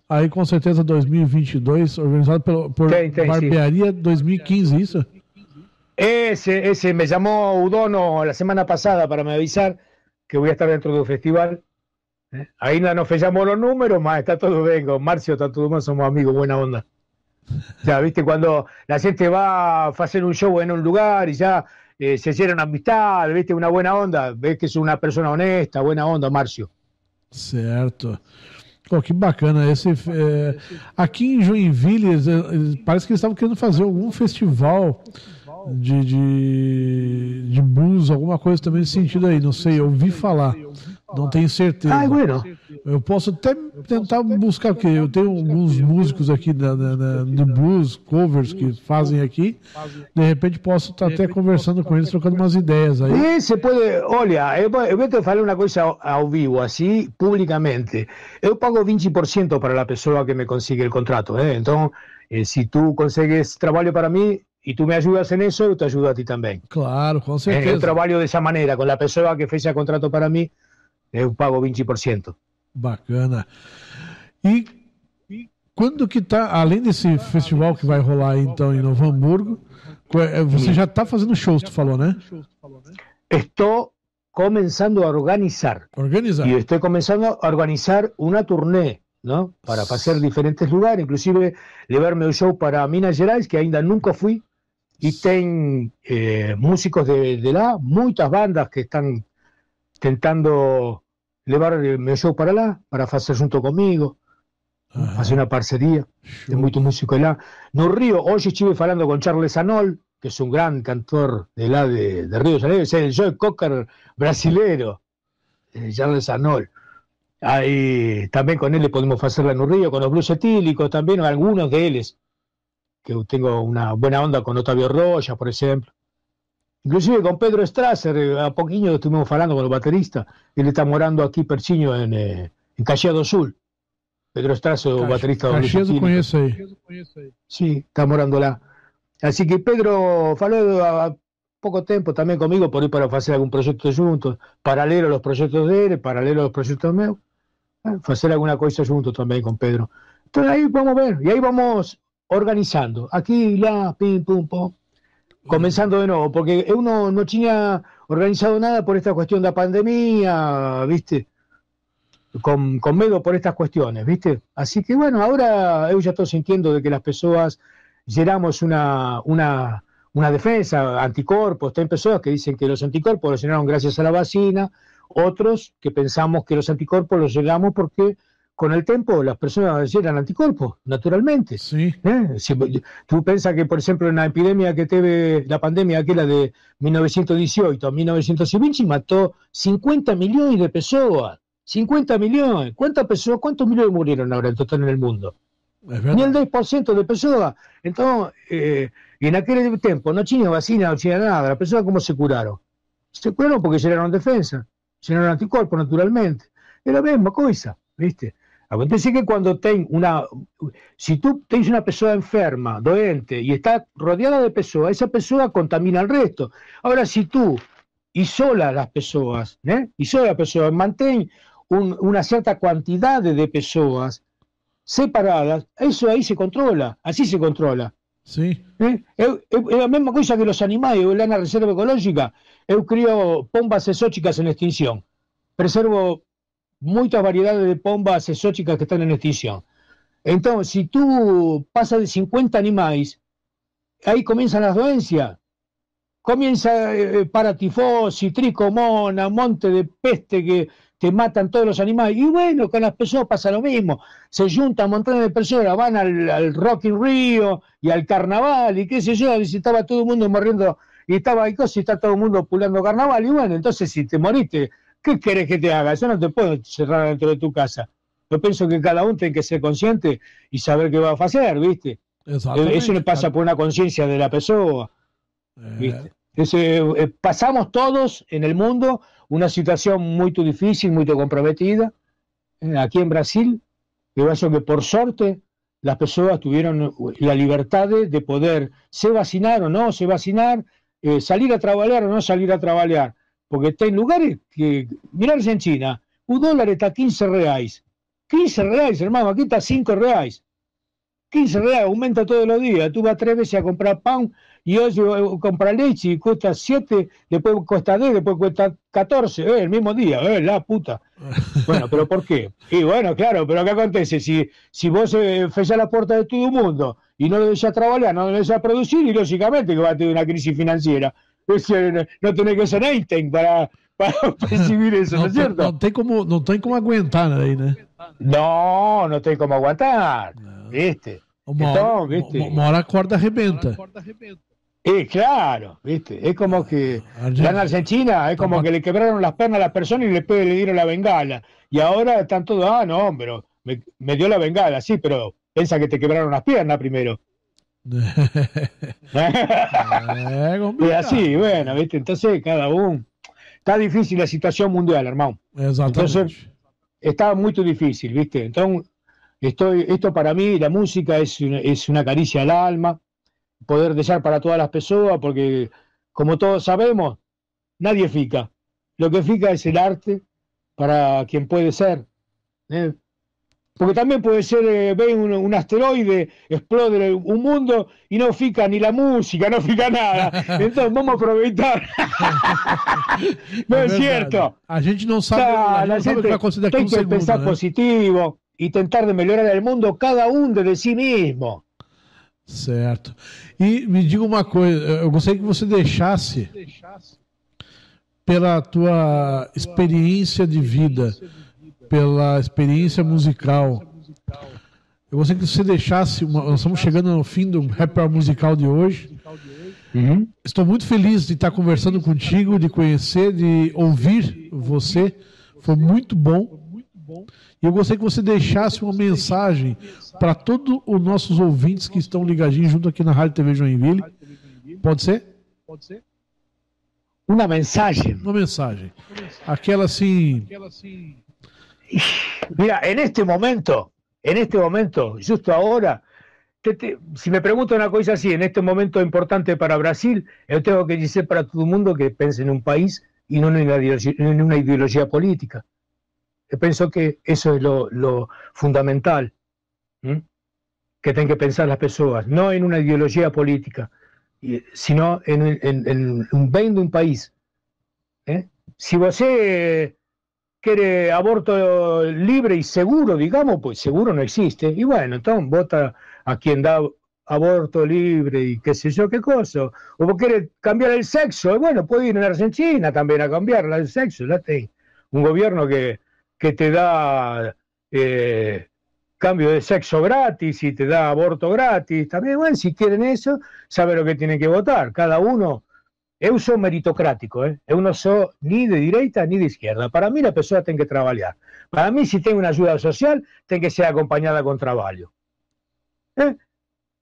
Ahí con certeza 2022, e e organizado por Barbearia 2015, e isso? Ese, ese, me llamó Udono la semana pasada para me avisar que voy a estar dentro del festival. ¿Eh? Ahí no nos fechamos los números, más está todo bien Marcio, está todo somos amigos, buena onda. O sea, viste, cuando la gente va a hacer un show en un lugar y ya eh, se hicieron amistad, viste, una buena onda, ves que es una persona honesta, buena onda, Márcio. Certo. Pô, que bacana esse. É, aqui em Joinville, parece que eles estavam querendo fazer algum festival de, de, de blues, alguma coisa também nesse sentido aí. Não sei, eu ouvi falar. Não tenho certeza. Ah, bueno. Eu posso até eu tentar buscar buscar, porque eu tenho alguns músicos aqui na da, de blues, covers que fazem aqui. De repente posso estar tá até conversando tá com eles, trocando umas ideias aí. E você pode. Olha, eu, eu vou te falar uma coisa ao vivo, assim, publicamente. Eu pago 20% para a pessoa que me consiga o contrato. Eh? Então, eh, se tu consegues trabalho para mim, e tu me ajudas nisso, eu te ajudo a ti também. Claro, com eh, certeza. Eu trabalho dessa maneira, com a pessoa que fez o contrato para mim, eu pago 20%. Bacana. E, e quando que tá, além desse festival que vai rolar então em Novo Hamburgo, é, você já está fazendo shows, tu falou, né? Estou começando a organizar. Organizar. e estou começando a organizar uma turnê ¿no? Para hacer diferentes lugares, inclusive llevarme un show para Minas Gerais, que ainda nunca fui, y ten eh, músicos de, de, lá, muchas bandas que están intentando levar el show para allá, para hacer junto conmigo, hacer una parcería de muchos músicos de músico No río, hoy estuve hablando con Charles Anol, que es un gran cantor de allá, de, de Rio de Janeiro, é Joe Cocker brasileiro, eh, Charles Anol. Ahí, también con él le podemos hacer en un río, con los blues etílicos también, algunos de ellos, que tengo una buena onda con Otavio Roya, por ejemplo. Inclusive con Pedro Strasser, eh, a poquillo estuvimos hablando con el baterista, él está morando aquí Perciño, en, eh, en Callado Azul. Pedro Strasser, Calle, baterista se conoce. ahí? Sí, está morando lá. Así que Pedro falou hace poco tiempo también conmigo, por ir para hacer algún proyecto juntos paralelo a proyectos de dele, paralelo a los proyectos para hacer alguna cosa junto también con Pedro. Entonces ahí vamos a ver, y ahí vamos organizando, aquí, la pim, pum, pum comenzando de nuevo, porque uno no tenía organizado nada por esta cuestión de la pandemia, ¿viste? Con, con por estas cuestiones, ¿viste? Así que bueno, ahora yo ya estoy sintiendo de que las personas llenamos una, una, una defensa, anticorpos, hay personas que dicen que los anticorpos los llenaron gracias a la vacina, otros que pensamos que los anticorpos los llenamos porque con el tiempo las personas eran anticuerpos, naturalmente. Sí. ¿Eh? tú piensas que, por ejemplo, en la epidemia que ve, la pandemia aquella de 1918 a 1920, mató 50 millones de personas. 50 millones. ¿Cuántas personas, ¿Cuántos millones murieron ahora en total en el mundo? Ni el 10% de personas. Entonces, eh, en aquel tiempo no tenía vacina, no tenía nada. Las personas, ¿cómo se curaron? Se curaron porque llenaron defensa, llenaron anticuerpos, naturalmente. era la misma cosa, ¿viste? Acontece que cuando ten una. Si tú tienes una persona enferma, doente, y está rodeada de personas, esa persona contamina al resto. Ahora, si tú isolas las personas, ¿eh? isolas las personas, mantén una cierta cantidad de personas separadas, eso ahí se controla, así se controla. Sí. ¿Eh? Es, la misma cosa que los animales, en la reserva ecológica, yo crío pombas exóticas en extinción. Preservo muchas variedades de pombas exóticas que están en extinción. Entonces, si tú pasas de 50 animales, ahí comienzan las dolencias. Comienza para eh, eh, paratifos, tricomona monte de peste que te matan todos los animales. Y bueno, con las personas pasa lo mismo. Se juntan montones de personas, van al, al Rock y al carnaval y qué sé yo, visitaba todo el mundo muriendo... y estaba ahí cosas está todo el mundo pulando carnaval. Y bueno, entonces si te moriste ¿Qué querés que te haga? Eso no te puedo cerrar dentro de tu casa. Yo pienso que cada uno tiene que ser consciente y saber qué va a hacer, ¿viste? Eh, eso le pasa por una conciencia de la persona. Eh. Eh, pasamos todos en el mundo una situación muy difícil, muy comprometida, aquí en Brasil, que que por suerte las personas tuvieron la libertad de, poder se vacinar o no se vacinar, salir a trabajar o no salir a trabajar. Porque está en lugares que, mirarse en China, un dólar está a 15 reais. 15 reais, hermano, aquí está 5 reais. 15 reais, aumenta todos los días. Tú vas tres veces a comprar pan y hoy eh, compras leche y cuesta 7, después cuesta 10, después cuesta 14, eh, el mismo día, eh, la puta. Bueno, pero ¿por qué? Y bueno, claro, pero ¿qué acontece? Si, si vos fechas las la puerta de todo el mundo y no lo trabajar, no lo producir, y lógicamente que va a tener una crisis financiera no tenés que ser Einstein para, para percibir eso, ¿no, es cierto? No, tengo como, no como aguentar ahí, ¿no? No, no tem como aguantar, ¿viste? como ahora eh, claro, viste, es como que la en China, es como que le quebraron las piernas a las personas y después le dieron la bengala. Y ahora están todos, ah, no, pero me, me dio la bengala, sí, pero piensa que te quebraron las piernas primero. y así, bueno, ¿viste? Entonces, cada uno. Está difícil la situación mundial, hermano. Entonces, está muy difícil, ¿viste? Entonces, estoy, esto para mí, la música es una, es una caricia al alma, poder desear para todas las personas, porque como todos sabemos, nadie fica. Lo que fica es el arte para quien puede ser. ¿eh? Porque también puede ser, eh, ve un, asteroide, explode un mundo y no fica ni la música, no fica nada. Entonces vamos a aprovechar no es cierto A gente no sabe, gente, gente que pensar ¿eh? positivo y intentar de mejorar el mundo cada uno de sí mismo Certo. y e me diga una coisa, eh, eu gostaria que você deixasse pela tua experiencia de vida. pela experiência musical. Eu gostaria que você deixasse. Uma, nós estamos chegando ao fim do Rapper Musical de hoje. Uhum. Estou muito feliz de estar conversando contigo, de conhecer, de ouvir você. Foi muito bom. E eu gostaria que você deixasse uma mensagem para todos os nossos ouvintes que estão ligadinhos junto aqui na Rádio TV Joinville. Pode ser? Pode ser. Uma mensagem? Uma mensagem. Aquela assim. Aquela assim Mira, en este momento, en este momento, justo ahora, si me pregunto una cosa así, en este momento importante para Brasil, yo tengo que decir para todo el mundo que piense en un país y no en una ideología, política. Yo pienso que eso es lo, fundamental que tienen que pensar las personas, no en una ideología política, sino en, un bien de un país. ¿eh? Si vos eh, quiere eh, aborto libre y seguro, digamos, pues seguro no existe. Y bueno, entonces vota a quien da aborto libre y qué sé yo qué cosa. O quiere cambiar el sexo, eh, bueno, puede ir en Argentina también a cambiar el sexo. la un gobierno que, te da eh, cambio de sexo gratis y te da aborto gratis. También, bueno, si quieren eso, saben lo que tienen que votar. Cada uno Eu soy meritocrático, eh? eu non ni de derecha ni de izquierda. Para mí la persona tiene que trabajar... Para mí, si tengo una ayuda social, tiene que ser acompañada con trabajo... Eh?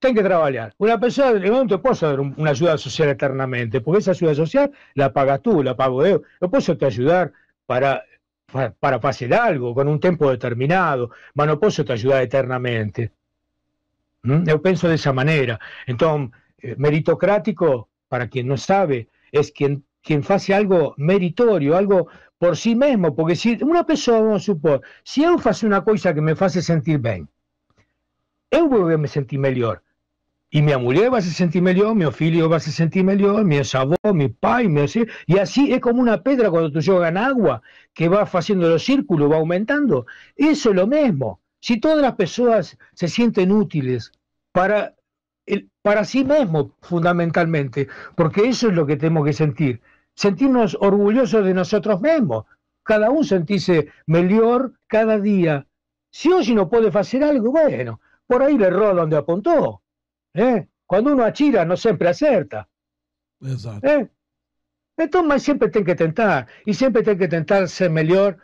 que trabajar... ...una persona... no te puedo dar una ayuda social eternamente, porque esa ayuda social la paga tú, la pago yo... Eu puedo te ayudar para para, algo, con un tiempo determinado, ...pero no puedo te eternamente. ¿Mm? ...yo pienso de esa manera... ...entonces... Eh, meritocrático para quien no sabe, es quien, quien hace algo meritorio, algo por sí mismo, porque si una persona, vamos a supor, si yo hace una cosa que me hace sentir bien, yo voy a me sentir mejor. Y mi mujer va a sentir mejor, mi hijo va a sentir mejor, mi sabor, mi pai, mi Y así es como una piedra cuando tú llegas en agua, que va haciendo los círculos, va aumentando. Eso es lo mismo. Si todas las personas se sienten útiles para para sí mismo, fundamentalmente, porque eso es lo que tenemos que sentir. Sentirnos orgullosos de nosotros mismos. Cada uno sentirse mejor cada día. Si hoy no puede hacer algo, bueno, por ahí le erró donde apuntó. ¿eh? Cuando uno achira, no siempre acierta. Exacto. ¿eh? Entonces, siempre tiene que tentar. Y siempre tiene que tentar ser mejor,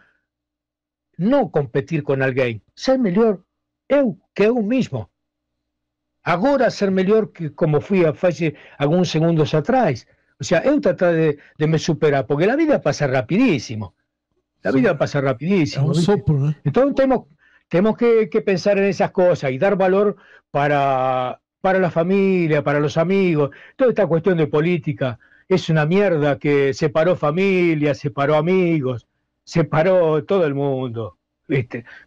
no competir con alguien, ser mejor eu que eu mismo. ...ahora ser mejor que como fui a Falle... segundos atrás. O sea, él trata de, de me superar, porque la vida pasa rapidísimo. ...la vida pasa rapidísimo. ¿eh? ...entonces tenemos que, pensar en esas cosas y dar valor para, para la familia, para los amigos. Toda esta cuestión de política es una mierda que separó familias, separó amigos, separó todo el mundo.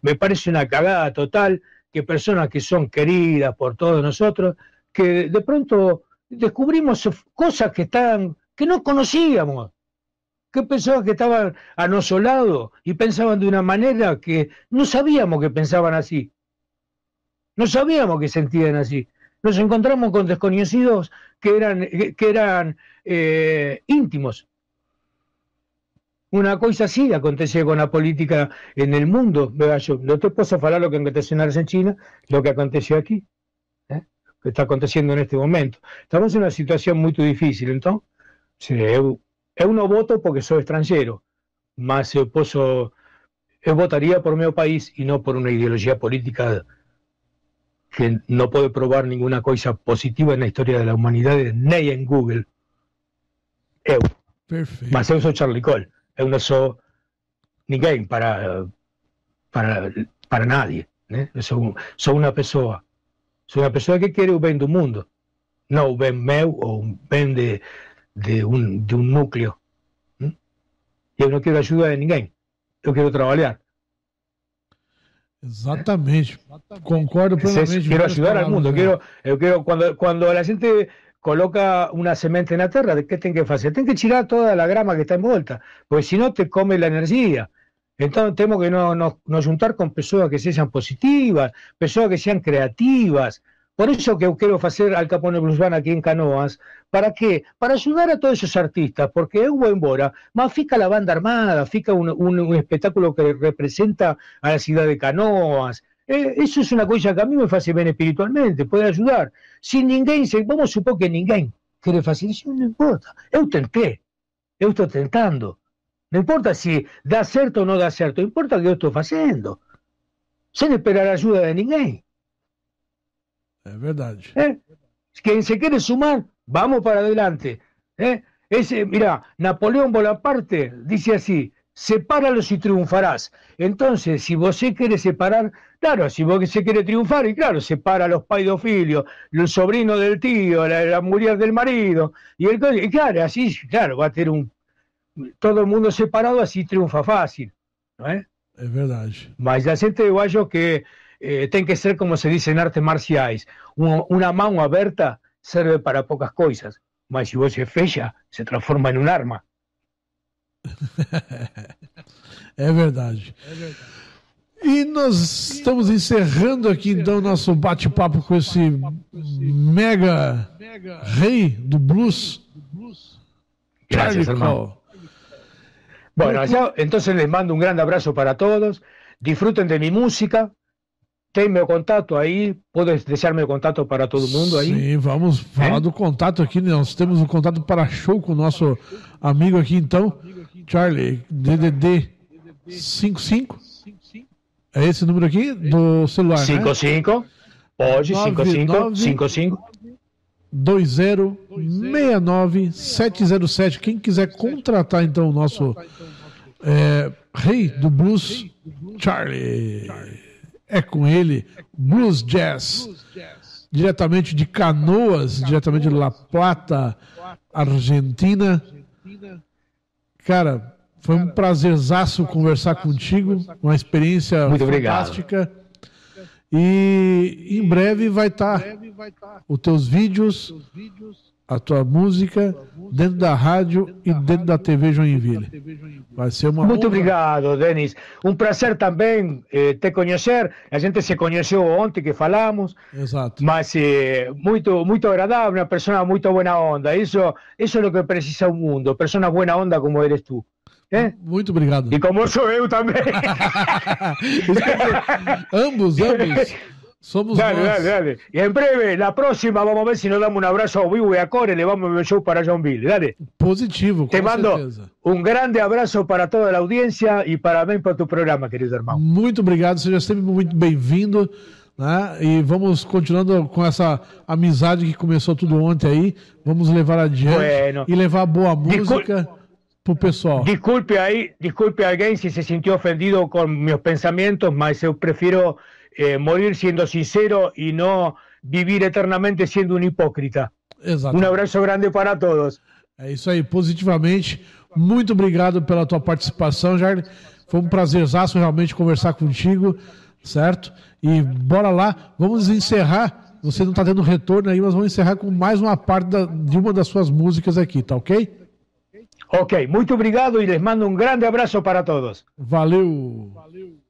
Me parece una cagada total que personas que son queridas por todos nosotros, que de pronto descubrimos cosas que estaban, que no conocíamos, que pensaban que estaban a nuestro lado y pensaban de una manera que no sabíamos que pensaban así, no sabíamos que sentían así. Nos encontramos con desconocidos que eran, que eran eh, íntimos, una cosa así acontece con la política en el mundo, Yo no te puedo hablar lo que aconteció en China, lo que aconteció aquí, ¿eh? que está aconteciendo en este momento. Estamos en una situación muy difícil, entonces, sí, eu, no voto porque soy extranjero, Más yo votaría por mi país y no por una ideología política que no puede probar ninguna cosa positiva en la historia de la humanidad, ni en Google. Yo. Perfecto. yo soy Charlie eu é não sou ninguém para, para, para nadie. Né? Eu sou, sou uma pessoa. Sou uma pessoa que quer o bem do mundo, não o bem meu ou o bem de, de, um, de um núcleo. Eu hm? não quero ajuda de ninguém. Eu quero trabalhar. Exatamente. É. Concordo plenamente. Quero ajudar ao mundo. Eu quero, eu quero quando, quando a gente coloca una semente en la tierra, ¿de ¿qué tienen que hacer? Tienen que tirar toda la grama que está envuelta, porque si no te come la energía. Entonces tenemos que no, nos juntar con personas que sean positivas, personas que sean creativas. Por eso que quiero hacer al Capone Band aquí en Canoas. ¿Para qué? Para ayudar a todos esos artistas, porque es buen bora, más fica la banda armada, fica un espectáculo que representa a la ciudad de Canoas, eh, eso es una cosa que a mí me hace bien espiritualmente, puede ayudar. sin ninguém, vamos a que ninguém quiere facilitar, no importa. yo tentei, yo estoy tentando. No importa si da cierto o no da cierto, importa que yo estoy haciendo. Sin esperar ayuda de ninguém. Es verdad. Eh, quien se quiere sumar, vamos para adelante. ¿Eh? Ese, mira, Napoleón Bonaparte dice así, sepáralos y triunfarás. Entonces, si vos se quiere separar, claro, si vos se quiere triunfar, y claro, separa a los paidofilios, los sobrinos del tío, la, la, mujer del marido, y el claro, así, claro, va a tener un todo el mundo separado, así triunfa fácil. ¿no es? verdad. Mas ya gente de Guayo que eh, Tiene que ser, como se dice en artes marciales una mano abierta sirve para pocas cosas, mas si vos se fecha, se transforma en un arma. é verdade. É verdade. E nós estamos encerrando aqui então nosso bate-papo com esse mega rei do blues, Charlie Cole. Então então, les mando um grande abraço para todos. Disfruten de minha música tem meu contato aí? Pode deixar meu contato para todo mundo aí? Sim, vamos falar é? do contato aqui. Né? Nós temos um contato para show com o nosso amigo aqui, então, Charlie, DDD 55. É esse número aqui do celular, 55, né? pode, 55, 55. 2069 Quem quiser contratar, então, o nosso é, rei do blues, Charlie. É com ele, Blues Jazz, diretamente de Canoas, diretamente de La Plata, Argentina. Cara, foi um prazerzaço conversar contigo, uma experiência Muito fantástica. E em breve vai tá estar tá os teus vídeos a tua música dentro da rádio e dentro da TV Joinville. Vai ser uma Muito honra. obrigado, Denis. Um prazer também eh, te conhecer. A gente se conheceu ontem que falamos. Exato. Mas eh, muito muito agradável, uma pessoa muito boa onda. Isso, isso é o que precisa o mundo, pessoa boa onda como eres tu. É? Muito obrigado. E como sou eu também. ambos, ambos. Somos dale, más. dale, dale. Y en breve, la próxima, vamos a ver si nos damos un abrazo a vivo y a Core, le vamos a ver show para Johnville. Dale. Positivo, Te mando certeza. um grande abraço para toda a audiência e parabéns para o teu programa, querido irmão. Muito obrigado, seja sempre muito bem-vindo. Né? E vamos continuando com essa amizade que começou tudo ontem aí. Vamos levar adiante bueno. e levar boa música. pro pessoal. Desculpe aí, desculpe alguém se se sentiu ofendido com meus pensamentos, mas eu prefiro eh, morir siendo sincero y no vivir eternamente sendo um hipócrita. Exato. Um abraço grande para todos. É isso aí, positivamente. Muito obrigado pela tua participação, Jair. Foi um prazerzaço realmente conversar contigo, certo? E bora lá, vamos encerrar. Você não está tendo retorno aí, mas vamos encerrar com mais uma parte da, de uma das suas músicas aqui, tá ok? Ok, muito obrigado e les mando um grande abraço para todos. Valeu. Valeu.